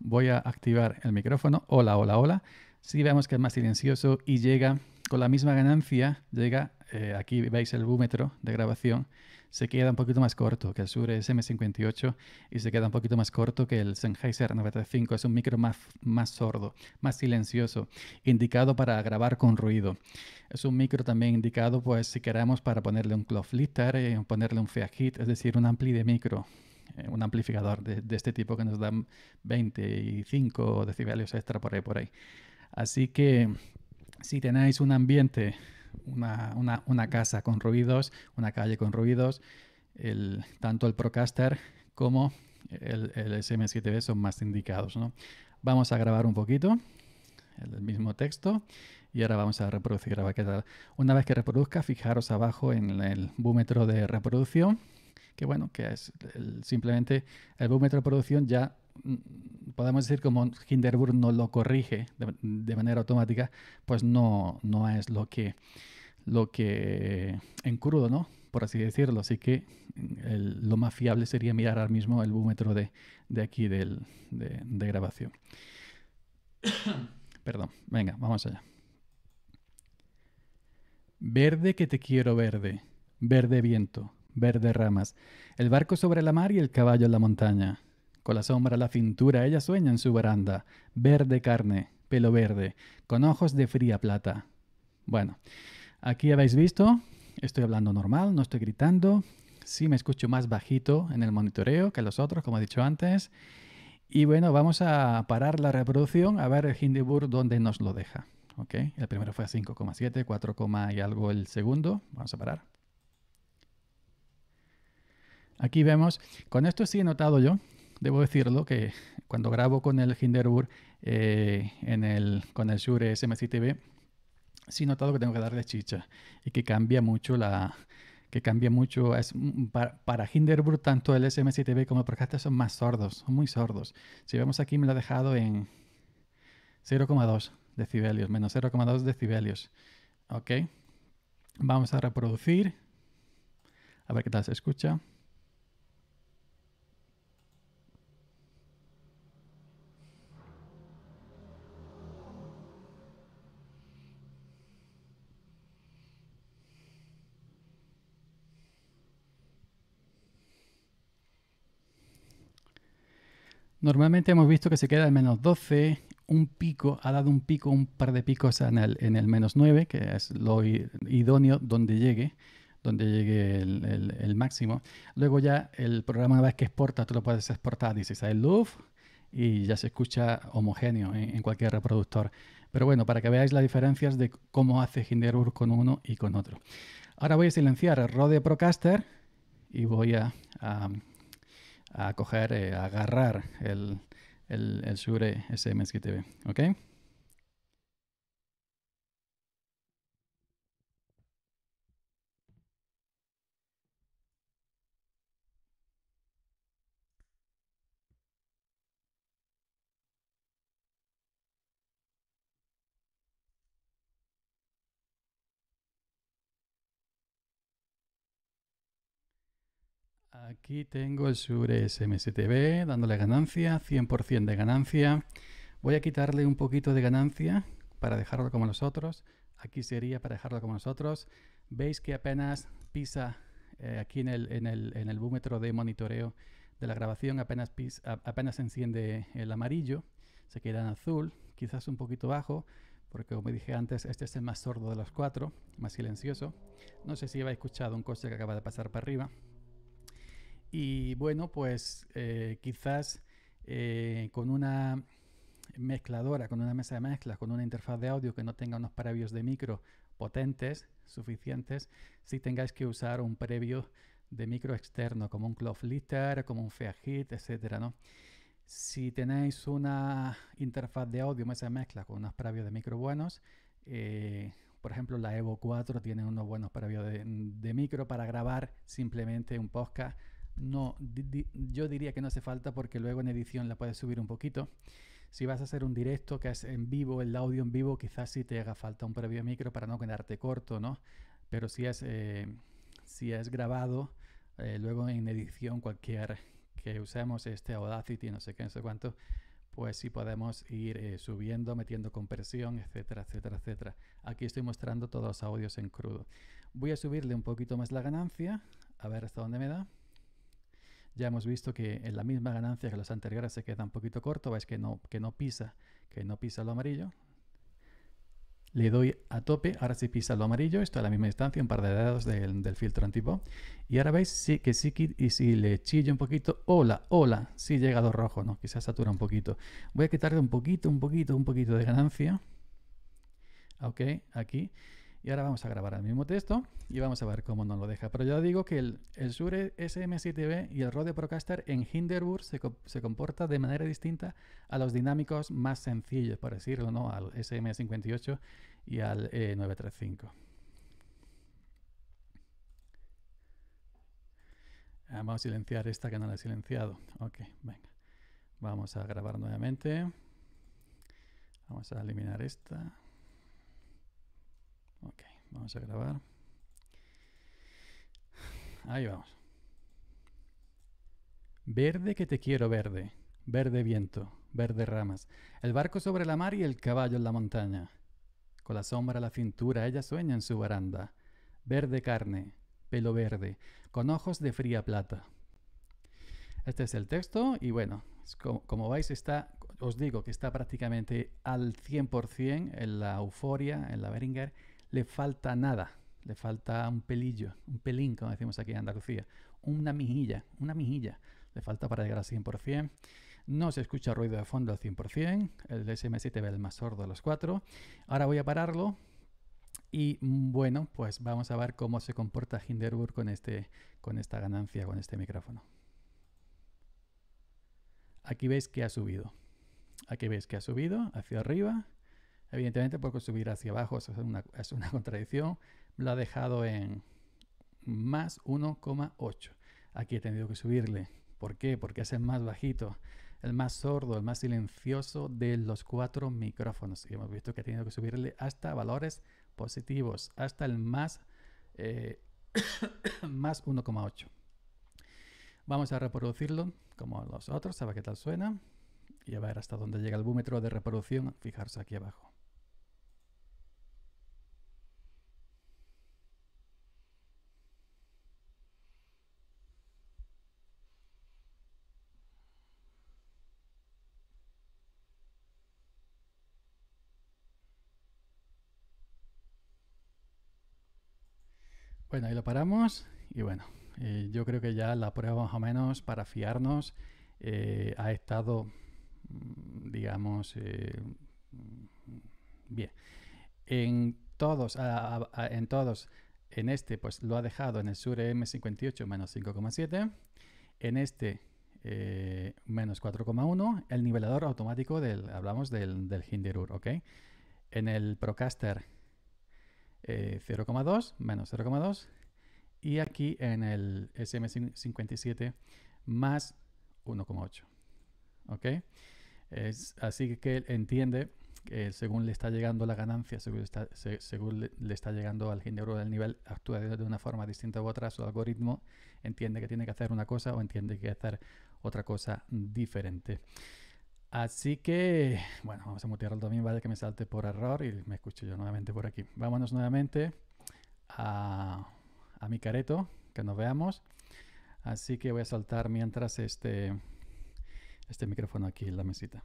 Voy a activar el micrófono. Hola, hola, hola. Si vemos que es más silencioso y llega con la misma ganancia, llega, eh, aquí veis el búmetro de grabación, se queda un poquito más corto que el Shure SM58 y se queda un poquito más corto que el Sennheiser 95. Es un micro más, más sordo, más silencioso, indicado para grabar con ruido. Es un micro también indicado, pues, si queramos para ponerle un cloth litter, eh, ponerle un hit, es decir, un ampli de micro eh, un amplificador de, este tipo que nos dan 25 decibelios extra por ahí por ahí. Así que si tenéis un ambiente una, casa con ruidos, una calle con ruidos, tanto el Procaster como el, el SM7B son más indicados. Vamos a grabar un poquito el mismo texto y ahora vamos a reproducir. Una vez que reproduzca, fijaros abajo en el búmetro de reproducción, que bueno, que es simplemente el búmetro de producción ya Mm, podemos decir como Hinderburg no lo corrige de, manera automática, pues no, es lo que, lo que en crudo, ¿no? Por así decirlo. Así que mm, lo más fiable sería mirar ahora mismo el búmetro de, aquí de grabación. Perdón, venga, vamos allá. Verde que te quiero verde, verde viento, verde ramas, el barco sobre la mar y el caballo en la montaña con la sombra, la cintura, ella sueña en su baranda. Verde carne, pelo verde, con ojos de fría plata. Bueno, aquí habéis visto, estoy hablando normal, no estoy gritando. Sí me escucho más bajito en el monitoreo que los otros, como he dicho antes. Y bueno, vamos a parar la reproducción a ver el Hindenburg donde nos lo deja. ¿ok? El primero fue a 5,7, 4, y algo el segundo. Vamos a parar. Aquí vemos, con esto sí he notado yo debo decirlo que cuando grabo con el Hinderbur eh, el, con el Shure SM7B, sí he notado que tengo que darle chicha y que cambia mucho la que cambia mucho. Es, mm, para, Hinderbur Hinderburg, tanto el SM7B como el Procaster son más sordos, son muy sordos. Si vemos aquí, me lo ha dejado en 0,2 decibelios, menos 0,2 decibelios. Ok. Vamos a reproducir. A ver qué tal se escucha. Normalmente hemos visto que se queda en menos 12, un pico, ha dado un pico, un par de picos en el, menos 9, que es lo idóneo donde llegue donde llegue el, máximo. Luego ya el programa una vez que exporta, tú lo puedes exportar a el loop y ya se escucha homogéneo ¿eh? en, cualquier reproductor. Pero bueno, para que veáis las diferencias de cómo hace Hinderburg con uno y con otro. Ahora voy a silenciar Rode Procaster y voy a a coger, eh, agarrar el, el, el Shure ¿Ok? Aquí tengo el Sure TV dándole ganancia, 100% de ganancia. Voy a quitarle un poquito de ganancia para dejarlo como nosotros. Aquí sería para dejarlo como nosotros. Veis que apenas pisa eh, aquí en el, en, búmetro de monitoreo de la grabación, apenas, apenas enciende el amarillo, se queda en azul, quizás un poquito bajo, porque como dije antes, este es el más sordo de los cuatro, más silencioso. No sé si habéis escuchado un coche que acaba de pasar para arriba. Y bueno, pues eh, quizás eh, con una mezcladora, con una mesa de mezclas, con una interfaz de audio que no tenga unos previos de micro potentes, suficientes, si tengáis que usar un previo de micro externo, como un Litter, como un Feahit, etcétera, ¿no? Si tenéis una interfaz de audio, mesa de mezcla con unos previos de micro buenos, eh, por ejemplo, la Evo 4 tiene unos buenos previos de micro para grabar simplemente un podcast no, yo diría que no hace falta porque luego en edición la puedes subir un poquito. Si vas a hacer un directo que es en vivo, el audio en vivo, quizás sí te haga falta un previo micro para no quedarte corto, ¿no? Pero si es, eh, si es grabado, eh, luego en edición cualquier que usemos este Audacity, no sé qué, no sé cuánto, pues sí podemos ir eh, subiendo, metiendo compresión, etcétera, etcétera, etcétera. Aquí estoy mostrando todos los audios en crudo. Voy a subirle un poquito más la ganancia, a ver hasta dónde me da ya hemos visto que en la misma ganancia que las anteriores se queda un poquito corto, veis que no, que no pisa, que no pisa lo amarillo. Le doy a tope, ahora sí pisa lo amarillo, esto a la misma distancia, un par de dedos del, filtro antipo. Y ahora veis sí, que sí, y si le chillo un poquito, hola, hola, sí llega a lo rojo, ¿no? quizás satura un poquito. Voy a quitarle un poquito, un poquito, un poquito de ganancia. Ok, aquí. Y ahora vamos a grabar el mismo texto y vamos a ver cómo nos lo deja. Pero ya digo que el, el Shure SM7B y el Rode Procaster en Hinderburg se, se, comporta de manera distinta a los dinámicos más sencillos, por decirlo, ¿no? Al SM58 y al E935. Ah, vamos a silenciar esta que no la he silenciado. Ok, venga. Vamos a grabar nuevamente. Vamos a eliminar esta vamos a grabar. Ahí vamos. Verde que te quiero verde, verde viento, verde ramas, el barco sobre la mar y el caballo en la montaña. Con la sombra a la cintura ella sueña en su baranda, verde carne, pelo verde, con ojos de fría plata. Este es el texto y bueno, como, vais veis está, os digo que está prácticamente al 100% en la euforia, en la Beringer le falta nada, le falta un pelillo, un pelín, como decimos aquí en Andalucía, una mijilla, una mijilla, le falta para llegar al 100%. No se escucha ruido de fondo al 100%, el SM7B el más sordo de los cuatro. Ahora voy a pararlo y bueno, pues vamos a ver cómo se comporta Hinderburg con, este, con esta ganancia, con este micrófono. Aquí veis que ha subido. Aquí veis que ha subido hacia arriba Evidentemente, porque subir hacia abajo es, una, contradicción. Lo ha dejado en más 1,8. Aquí he tenido que subirle. ¿Por qué? Porque es el más bajito, el más sordo, el más silencioso de los cuatro micrófonos. Y hemos visto que he tenido que subirle hasta valores positivos, hasta el más, eh, más 1,8. Vamos a reproducirlo como los otros, a ver qué tal suena y a ver hasta dónde llega el búmetro de reproducción, fijarse aquí abajo. Bueno, ahí lo paramos y bueno, eh, yo creo que ya la prueba más o menos para fiarnos eh, ha estado, mm, digamos, eh, mm, bien. En todos, en todos, en este pues lo ha dejado en el Sure M58 menos 5,7, en este menos 4,1, el nivelador automático del, hablamos del, del Hinderur, ¿ok? En el Procaster 0,2 eh, menos 0,2 y aquí en el SM57 más 1,8. ¿Ok? Es, así que él entiende que según le está llegando la ganancia, según, le, está llegando al género del nivel, actúa de, una forma distinta u otra, su algoritmo entiende que tiene que hacer una cosa o entiende que hacer otra cosa diferente. Así que, bueno, vamos a mutearlo también, vale que me salte por error y me escucho yo nuevamente por aquí. Vámonos nuevamente a, mi careto, que nos veamos. Así que voy a saltar mientras este, este micrófono aquí en la mesita.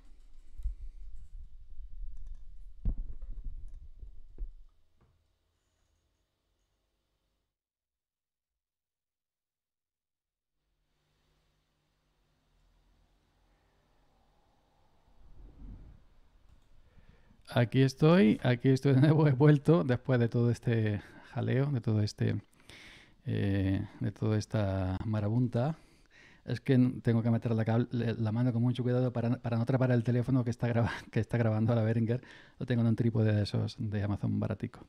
aquí estoy, aquí estoy de nuevo, he vuelto después de todo este jaleo, de todo este, eh, de toda esta marabunta. Es que tengo que meter la, mano con mucho cuidado para, no atrapar el teléfono que está, que está grabando a la Beringer. Lo tengo en un trípode de esos de Amazon baratico.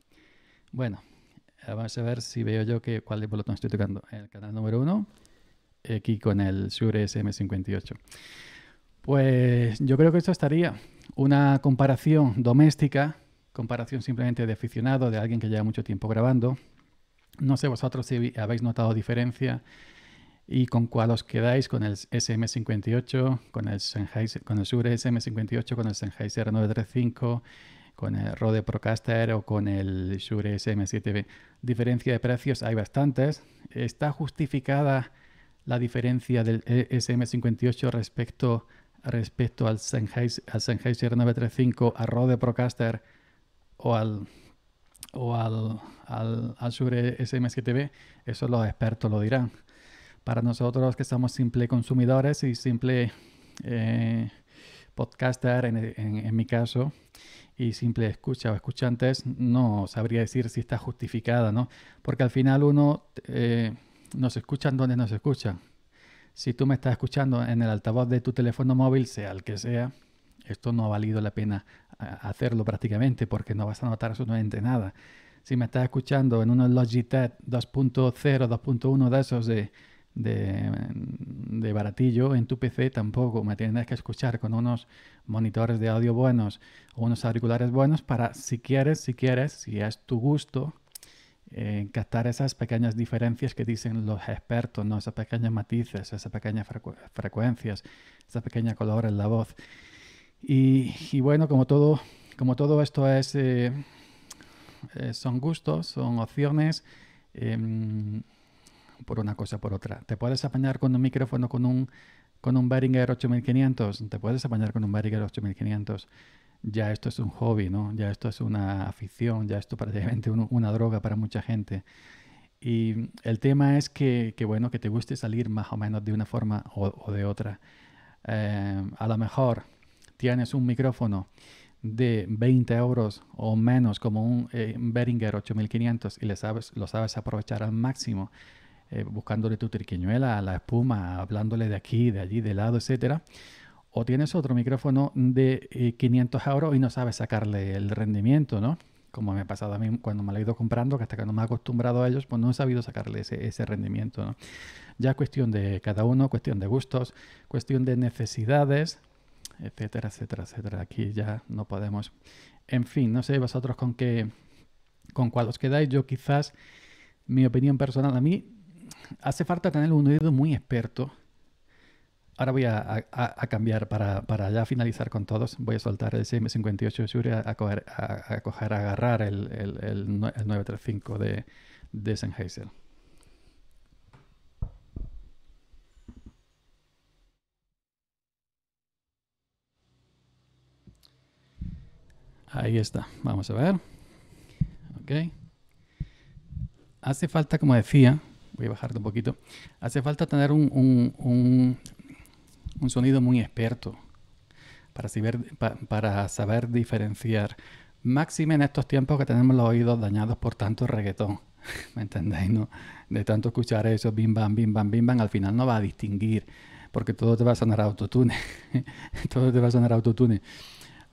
Bueno, eh, vamos a ver si veo yo que, cuál botón estoy tocando. El canal número uno, eh, aquí con el Shure SM58. Pues yo creo que esto estaría una comparación doméstica, comparación simplemente de aficionado, de alguien que lleva mucho tiempo grabando. No sé vosotros si habéis notado diferencia y con cuál os quedáis, con el SM58, con el, SURE con el Shure SM58, con el Sennheiser 935, con el Rode Procaster o con el Shure SM7B. Diferencia de precios hay bastantes. ¿Está justificada la diferencia del e SM58 respecto respecto al Sennheiser, al 935, a Rode Procaster o al o al, al SM7B, eso los expertos lo dirán. Para nosotros que somos simples consumidores y simple eh, podcaster, en, mi caso, y simple escucha o escuchantes, no sabría decir si está justificada, ¿no? Porque al final uno eh, nos escuchan donde nos escuchan. Si tú me estás escuchando en el altavoz de tu teléfono móvil, sea el que sea, esto no ha valido la pena eh, hacerlo prácticamente porque no vas a notar absolutamente nada. Si me estás escuchando en unos Logitech 2.0, 2.1 de esos de, de, baratillo en tu PC, tampoco me tienes que escuchar con unos monitores de audio buenos o unos auriculares buenos para si quieres, si quieres, si es tu gusto, eh, captar esas pequeñas diferencias que dicen los expertos, ¿no? esos pequeños matices, esas pequeñas frecuencias, esa pequeña color en la voz. Y, bueno, como todo, como todo esto es, eh, eh, son gustos, son opciones, em, por una cosa por otra. Te puedes apañar con un micrófono, con un, con un Behringer 8500, te puedes apañar con un Behringer 8500 ya esto es un hobby, ¿no? Ya esto es una afición, ya esto prácticamente una droga para mucha gente. Y el tema es que, bueno, que te guste salir más o menos de una forma o, de otra. Eh, a lo mejor tienes un micrófono de 20 euros o menos como un eh, Behringer 8500 y le sabes, lo sabes aprovechar al máximo eh, buscándole tu triquiñuela, la espuma, hablándole de aquí, de allí, de lado, etcétera o tienes otro micrófono de 500 eh, euros y no sabes sacarle el rendimiento, ¿no? Como me ha pasado a mí cuando me lo he ido comprando, que hasta que no me he acostumbrado a ellos, pues no he sabido sacarle ese, rendimiento, ¿no? Ya cuestión de cada uno, cuestión de gustos, cuestión de necesidades, etcétera, etcétera, etcétera. Aquí ya no podemos. En fin, no sé vosotros con qué, con cuál os quedáis. Yo quizás, mi opinión personal, a mí hace falta tener un oído muy experto Ahora voy a, cambiar para, para, ya finalizar con todos. Voy a soltar el CM58 Shure a, coger, a, coger, a agarrar el, 935 de, de Sennheiser. Ahí está. Vamos a ver. Ok. Hace falta, como decía, voy a bajar un poquito. Hace falta tener un un sonido muy experto para saber, para saber diferenciar. Máxime en estos tiempos que tenemos los oídos dañados por tanto reggaetón. ¿Me entendéis? No? De tanto escuchar eso, bim bam, bim bam, bim bam, al final no va a distinguir, porque todo te va a sonar autotune. todo te va a sonar autotune.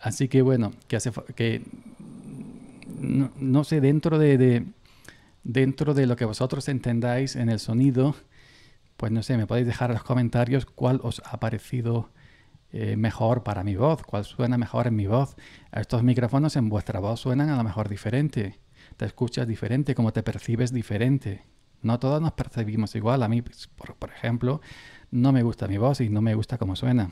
Así que bueno, que hace que no, sé, dentro de, dentro de lo que vosotros entendáis en el sonido, pues no sé, me podéis dejar en los comentarios cuál os ha parecido eh, mejor para mi voz, cuál suena mejor en mi voz. Estos micrófonos en vuestra voz suenan a lo mejor diferente, te escuchas diferente, como te percibes diferente. No todos nos percibimos igual. A mí, pues, por, ejemplo, no me gusta mi voz y no me gusta cómo suena.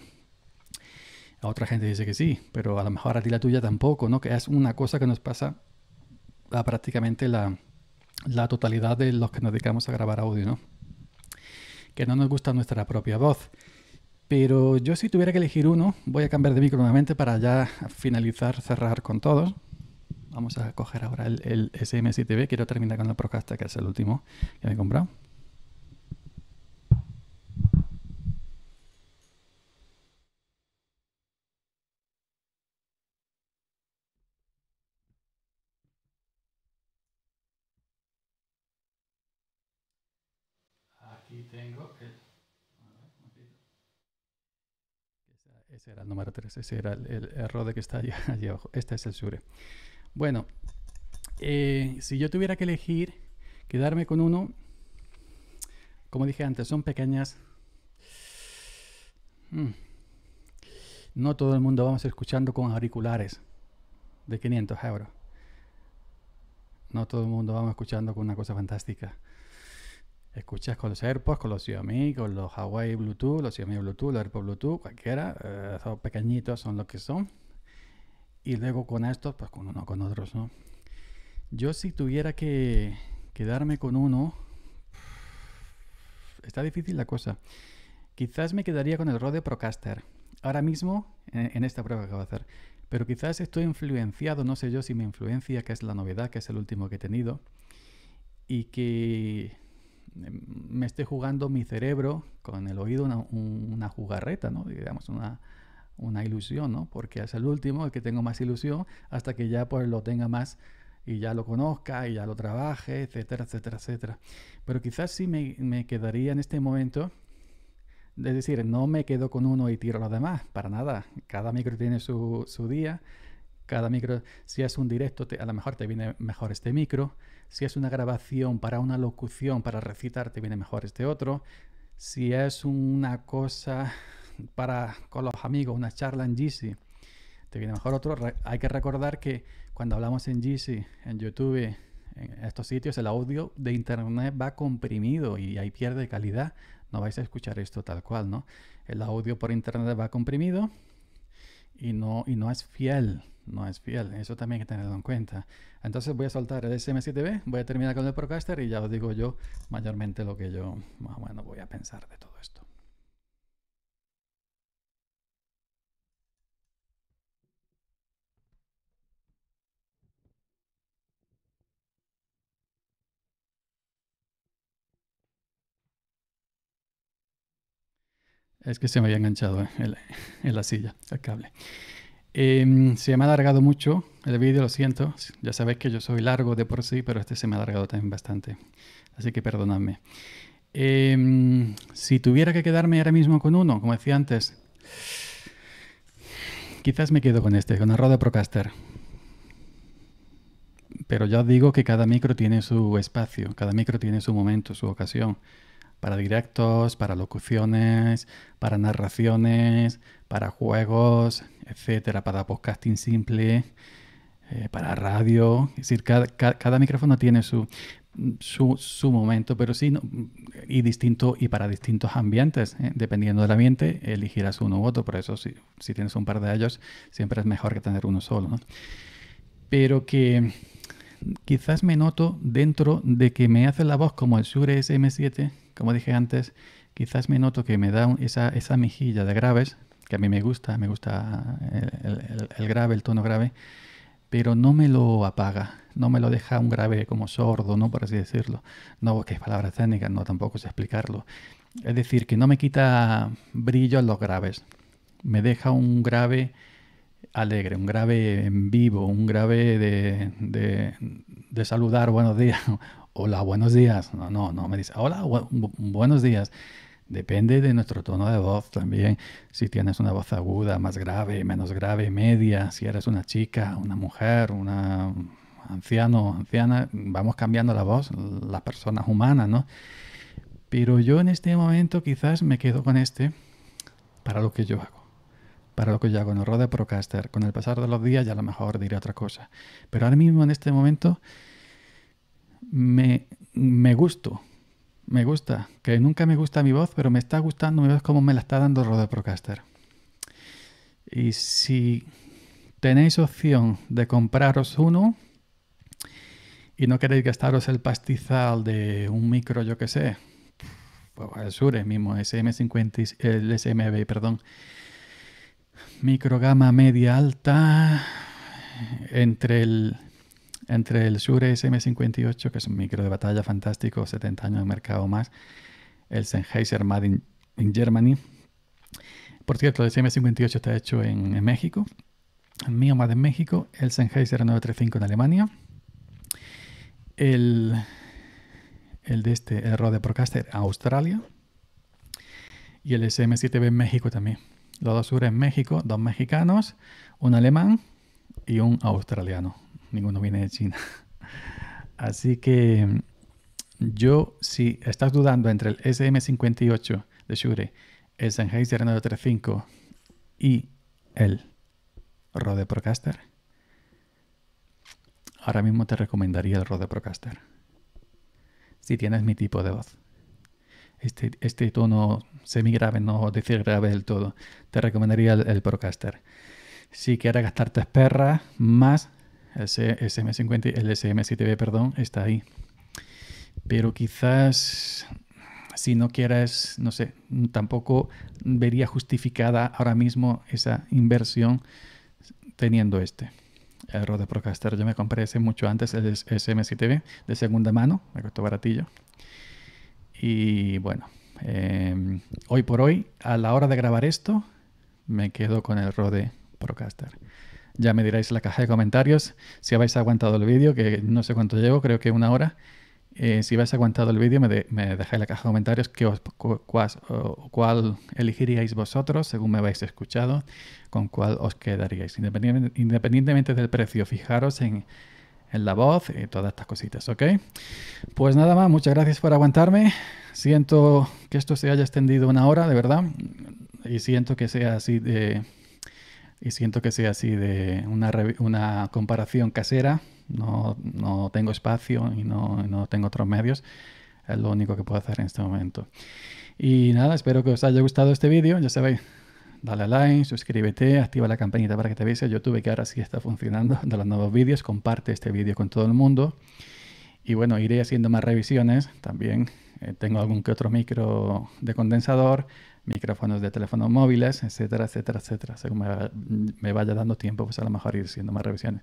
A otra gente dice que sí, pero a lo mejor a ti la tuya tampoco, ¿no? Que es una cosa que nos pasa a prácticamente la, la totalidad de los que nos dedicamos a grabar audio, ¿no? que no nos gusta nuestra propia voz. Pero yo si tuviera que elegir uno, voy a cambiar de micro nuevamente para ya finalizar, cerrar con todos. Vamos a coger ahora el, SMS SM7B. Quiero terminar con la Procasta, que es el último que me he comprado. Ese era el número 3, ese era el, error de que está allí, abajo. Este es el Sure. Bueno, eh, si yo tuviera que elegir quedarme con uno, como dije antes, son pequeñas. Mm. No todo el mundo vamos escuchando con auriculares de 500 euros. No todo el mundo vamos escuchando con una cosa fantástica. Escuchas con los AirPods, con los Xiaomi, con los Huawei Bluetooth, los Xiaomi Bluetooth, los AirPods Bluetooth, cualquiera. esos eh, pequeñitos son los que son. Y luego con estos, pues con uno, con otros, ¿no? Yo si tuviera que quedarme con uno, está difícil la cosa. Quizás me quedaría con el Rode Procaster. Ahora mismo, en, en esta prueba que voy a hacer. Pero quizás estoy influenciado, no sé yo si me influencia, que es la novedad, que es el último que he tenido. Y que me esté jugando mi cerebro con el oído una, jugarreta, digamos, una, ilusión, porque es el último el que tengo más ilusión hasta que ya pues, lo tenga más y ya lo conozca y ya lo trabaje, etcétera, etcétera, etcétera. Pero quizás sí me, quedaría en este momento es decir, no me quedo con uno y tiro a los demás, para nada. Cada micro tiene su, día. Cada micro, si es un directo, a lo mejor te viene mejor este micro. Si es una grabación para una locución, para recitar, te viene mejor este otro. Si es una cosa para con los amigos, una charla en GC, te viene mejor otro. hay que recordar que cuando hablamos en GC, en YouTube, en estos sitios, el audio de internet va comprimido y ahí pierde calidad. No vais a escuchar esto tal cual, ¿no? El audio por internet va comprimido y no, y no es fiel no es fiel. Eso también hay que tenerlo en cuenta. Entonces voy a soltar el SM7B, voy a terminar con el Procaster y ya os digo yo mayormente lo que yo más ah, voy a pensar de todo esto. Es que se me había enganchado en eh, la silla, el cable. Em, se me ha alargado mucho el vídeo, lo siento. Ya sabéis que yo soy largo de por sí, pero este se me ha alargado también bastante. Así que perdonadme. Em, si tuviera que quedarme ahora mismo con uno, como decía antes, quizás me quedo con este, con la Roda Procaster. Pero ya os digo que cada micro tiene su espacio, cada micro tiene su momento, su ocasión para directos, para locuciones, para narraciones, para juegos, etcétera, para podcasting simple, eh, para radio. Es decir, cada, micrófono tiene su, momento, pero sí, y distinto, y para distintos ambientes. ¿eh? Dependiendo del ambiente, elegirás uno u otro. Por eso, si, si, tienes un par de ellos, siempre es mejor que tener uno solo. Pero que quizás me noto dentro de que me hace la voz como el Shure SM7 como dije antes, quizás me noto que me da esa, esa, mejilla de graves, que a mí me gusta, me gusta eh, el, grave, el tono grave, pero no me lo apaga, no me lo deja un grave como sordo, ¿no? Por así decirlo. No, que es palabra técnica, no, tampoco es explicarlo. Es decir, que no me quita brillo en los graves. Me deja un grave alegre, un grave en vivo, un grave de, de, de saludar buenos días hola, buenos días. No, no, no me dice, hola, buenos días. Depende de nuestro tono de voz también. Si tienes una voz aguda, más grave, menos grave, media, si eres una chica, una mujer, una anciano, anciana, vamos cambiando la voz, las personas humanas, ¿no? Pero yo en este momento quizás me quedo con este para lo que yo hago. Para lo que yo hago en el Rode Procaster. Con el pasar de los días ya a lo mejor diré otra cosa. Pero ahora mismo en este momento me, me gusto, me gusta, que nunca me gusta mi voz, pero me está gustando me ves como me la está dando Roder Procaster. Y si tenéis opción de compraros uno y no queréis gastaros el pastizal de un micro, yo que sé, pues el Sure mismo, SM50, el SMB, perdón, micro gama media alta, entre el entre el Shure SM58, que es un micro de batalla fantástico, 70 años de mercado más, el Sennheiser Made in, Germany. Por cierto, el SM58 está hecho en, México, el mío Mad en México, el Sennheiser 935 en Alemania, el, el de este, el Rode Procaster, Australia, y el SM7B en México también. Los dos Shure en México, dos mexicanos, un alemán y un australiano ninguno viene de China. Así que yo, si estás dudando entre el SM58 de Shure, el Sennheiser 935 y el Rode Procaster, ahora mismo te recomendaría el Rode Procaster. Si tienes mi tipo de voz. Este, este tono grave, no decir grave del todo, te recomendaría el, el Procaster. Si quieres gastarte perras más, el sm el 7 b perdón, está ahí. Pero quizás si no quieras no sé, tampoco vería justificada ahora mismo esa inversión teniendo este. El Rode Procaster, yo me compré ese mucho antes, el SM7B, de segunda mano, me costó baratillo. Y bueno, em, hoy por hoy, a la hora de grabar esto, me quedo con el Rode Procaster. Ya me diréis en la caja de comentarios si habéis aguantado el vídeo, que no sé cuánto llevo, creo que una hora. Eh, si habéis aguantado el vídeo, me, dejáis en la caja de comentarios qué cuál elegiríais vosotros según me habéis escuchado, con cuál os quedaríais. independientemente del precio, fijaros en, en la voz y eh, todas estas cositas, ¿ok? Pues nada más, muchas gracias por aguantarme. Siento que esto se haya extendido una hora, de verdad, y siento que sea así de y siento que sea así de una, una comparación casera, no, no, tengo espacio y no, no tengo otros medios, es lo único que puedo hacer en este momento. Y nada, espero que os haya gustado este vídeo, ya sabéis, dale a like, suscríbete, activa la campanita para que te avise YouTube que ahora sí está funcionando de los nuevos vídeos, comparte este vídeo con todo el mundo. Y bueno, iré haciendo más revisiones, también eh, tengo algún que otro micro de condensador, micrófonos de teléfonos móviles, etcétera, etcétera, etcétera. Según me, vaya dando tiempo, pues a lo mejor ir siendo más revisiones.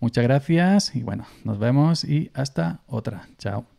Muchas gracias y bueno, nos vemos y hasta otra. Chao.